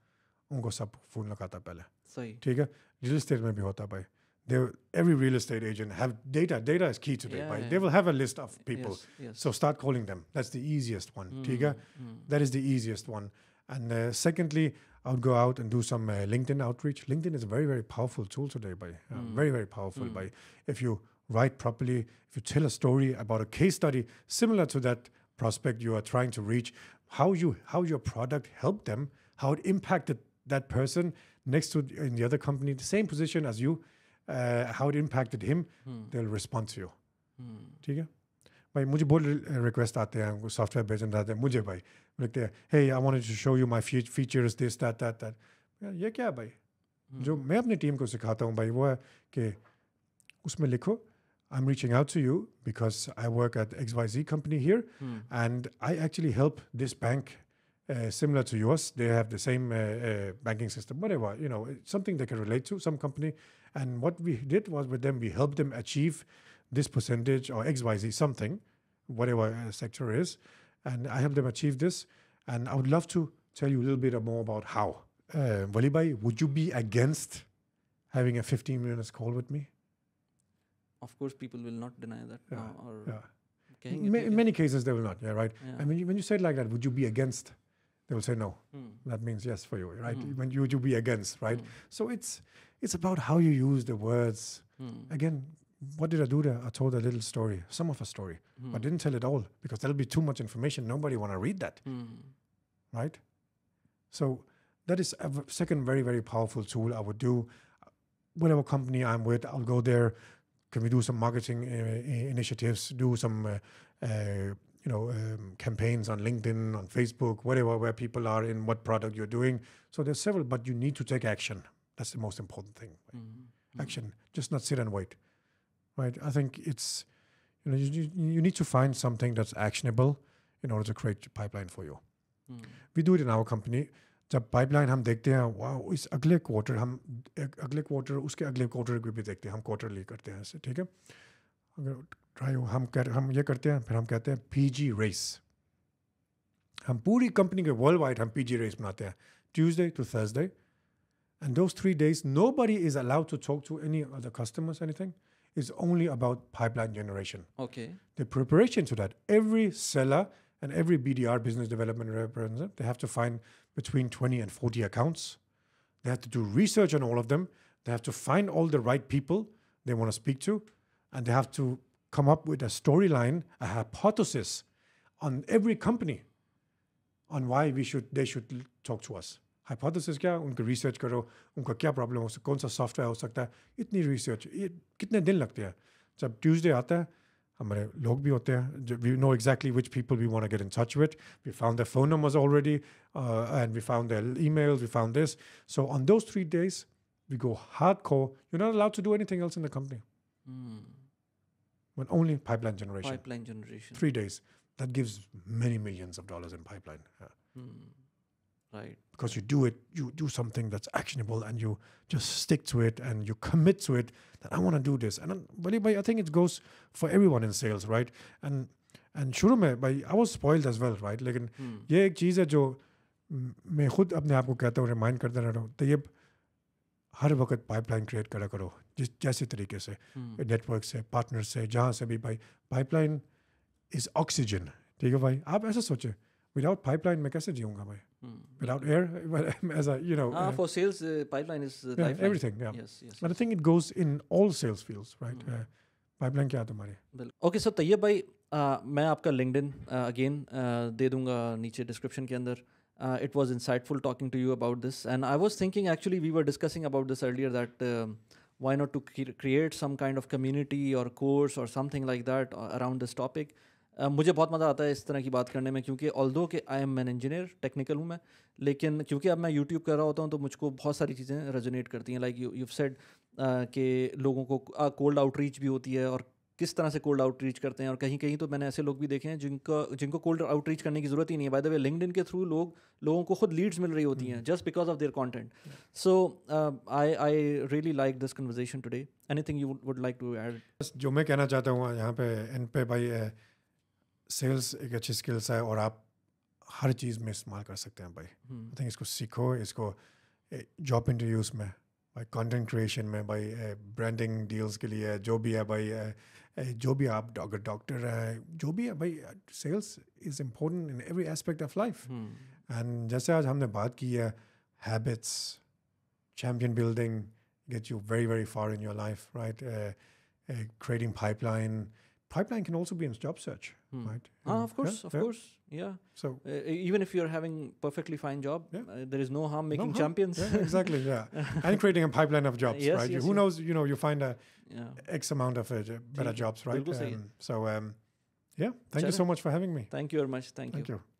Speaker 1: उनको सब फोन लगाता पहले सही ठीक है रियल इस्टेट में भी होता भाई they every real estate agent have data data is key today yeah, right? yeah. they will have a list of people yes, yes. so start calling them that's the easiest one mm, tiga mm. that is the easiest one and uh, secondly I would go out and do some uh, LinkedIn outreach. LinkedIn is a very, very powerful tool today. By uh, mm. very, very powerful. Mm. By if you write properly, if you tell a story about a case study similar to that prospect you are trying to reach, how you how your product helped them, how it impacted that person next to in the other company, the same position as you, uh, how it impacted him, mm. they'll respond to you. ठीक है भाई मुझे बहुत request आते हैं software भेजने आते हैं मुझे भाई like there, hey, I wanted to show you my features, this, that, that, that. ये क्या भाई जो मैं अपनी टीम I सिखाता हूँ भाई वो है कि उसमें लिखो I am reaching out to you because I work at X Y Z company here and I similar to yours. They have the same uh, uh, banking system, whatever, you know, something they can relate to, some company. And what we did was with them, we helped them achieve this percentage or XYZ something, whatever uh, sector is and I helped them achieve this. And I would love to tell you a little bit more about how. Uh, Walibai, would you be against having a 15 minutes call with me?
Speaker 2: Of course, people will not deny that. Yeah. Uh, or yeah. Ma- in many cases, they will not. Yeah, right. Yeah. I
Speaker 1: mean, when you say it like that, would you be against? They will say no. Hmm. That means yes for you, right? Hmm. When you would you be against, right? Hmm. So it's it's about how you use the words. Again, what did I do there? I told a little story, some of a story. Mm. I didn't tell it all because there'll be too much information. Nobody want to read that, mm. right? So that is a second very very powerful tool I would do. Whatever company I'm with, I'll go there. Can we do some marketing uh, initiatives? Do some uh, uh, you know um, campaigns on LinkedIn, on Facebook, whatever where people are in what product you're doing. So there's several, but you need to take action. That's the most important thing. mm Action, just not sit and wait right? I think it's you know you, you need to find something that's actionable in order to create a pipeline for you. Hmm. We do it in our company. जब pipeline हम देखते हैं वाह इस अगले quarter हम अगले quarter उसके अगले क्वार्टर को भी देखते हैं हम क्वार्टरली करते हैं ऐसे ठीक है अगर ट्राई हो हम कर हम ये करते हैं फिर हम कहते हैं पीजी रेस हम पूरी कंपनी के वर्ल्ड वाइड हम पीजी रेस बनाते हैं Tuesday to Thursday and those three days nobody is allowed to talk to any other customers anything is only about pipeline generation. Okay. The preparation to that, every seller and every BDR business development representative, they have to find between 20 and 40 accounts. They have to do research on all of them. They have to find all the right people they want to speak to, and they have to come up with a storyline, a hypothesis on every company on why we should they should talk to us. Hypothesis क्या उनकी research करो उनका क्या problem हो सकता कौन सा software हो सकता है इतनी रिसर्च ये कितने दिन लगते हैं जब ट्यूसडे आता है हमारे लोग भी होते हैं we know exactly which people we want get in touch with we found the phone numbers already and we found the emails we found this so on those three days we go hardcore you not allowed to do anything else in the company When only pipeline generation. Pipeline generation. Three days. That gives many millions of dollars in pipeline. Yeah. Mm right because you do it you do something that's actionable and you just stick to it and you commit to it that i want to do this and but anyway, i think it goes for everyone in sales right and and shuru mein bhai i was spoiled as well right lekin hmm. ye ek cheez hai jo main khud apne aap ko kehta hu remind karta rehta hu to ye har pipeline create kara karo jis jaise tarike hmm. eh, network se partners se jahan se bhi bhai pipeline is oxygen theek hai bhai aap aisa soche without pipeline main kaise jiunga bhai hmm. Without air, but, as a you know, Ah, uh, for
Speaker 2: sales uh, pipeline is uh, yeah, everything. Yeah. Yes, yes. But yes.
Speaker 1: I think it goes in all sales fields, right? Mm. Uh, pipeline क्या है तुम्हारी
Speaker 2: okay sir Tayyab भाई आ, मैं आपका LinkedIn again they दूंगा नीचे description के अंदर it was insightful talking to you about this and I was thinking actually we were discussing about this earlier that why not to create some kind of community or course or something like that uh, around this topic मुझे बहुत मज़ा आता है इस तरह की बात करने में क्योंकि ऑल दो के I am an engineer technical हूँ मैं लेकिन क्योंकि अब मैं यूट्यूब कर रहा होता हूँ तो मुझको बहुत सारी चीज़ें रेजोनेट करती हैं लाइक यू सेड के लोगों को कोल्ड आउटरीच भी होती है और किस तरह से कोल्ड आउटरीच करते हैं और कहीं कहीं तो मैंने ऐसे लोग भी देखे हैं जिनका जिनको कोल्ड आउटरीच करने की ज़रूरत ही नहीं है बाय द वे लिंकड के थ्रू लोग लोगों को खुद लीड्स मिल रही होती हैं just because of their content so I I really like this conversation today anything you would like to add
Speaker 1: जो मैं कहना चाहता हूँ यहाँ पे इन पे भाई सेल्स एक अच्छी स्किल्स है और आप हर चीज़ में इस्तेमाल कर सकते हैं भाई आई हम्म। थिंक इसको सीखो इसको जॉब इंटरव्यूज़ में भाई कंटेंट क्रिएशन में भाई ब्रांडिंग डील्स के लिए जो भी है भाई जो भी आप अगर डॉक्टर हैं जो भी है भाई sales is important in every aspect of life and जैसे आज हमने बात की है habits champion building get you very very far in your life right creating pipeline pipeline can also be in job search, hmm. right? Ah, of course, yeah, of yeah. course, yeah. So
Speaker 2: uh, uh, even if you're having perfectly fine job, yeah. uh, there is no harm making no harm. champions. exactly, yeah, and creating a pipeline of jobs, yes, right? Yes, Who yes.
Speaker 1: knows? You know, you find a x amount of uh, better jobs, right? Um, so, um, yeah, thank Chale. you so much for having me.
Speaker 2: Thank you very much. Thank, thank you. you.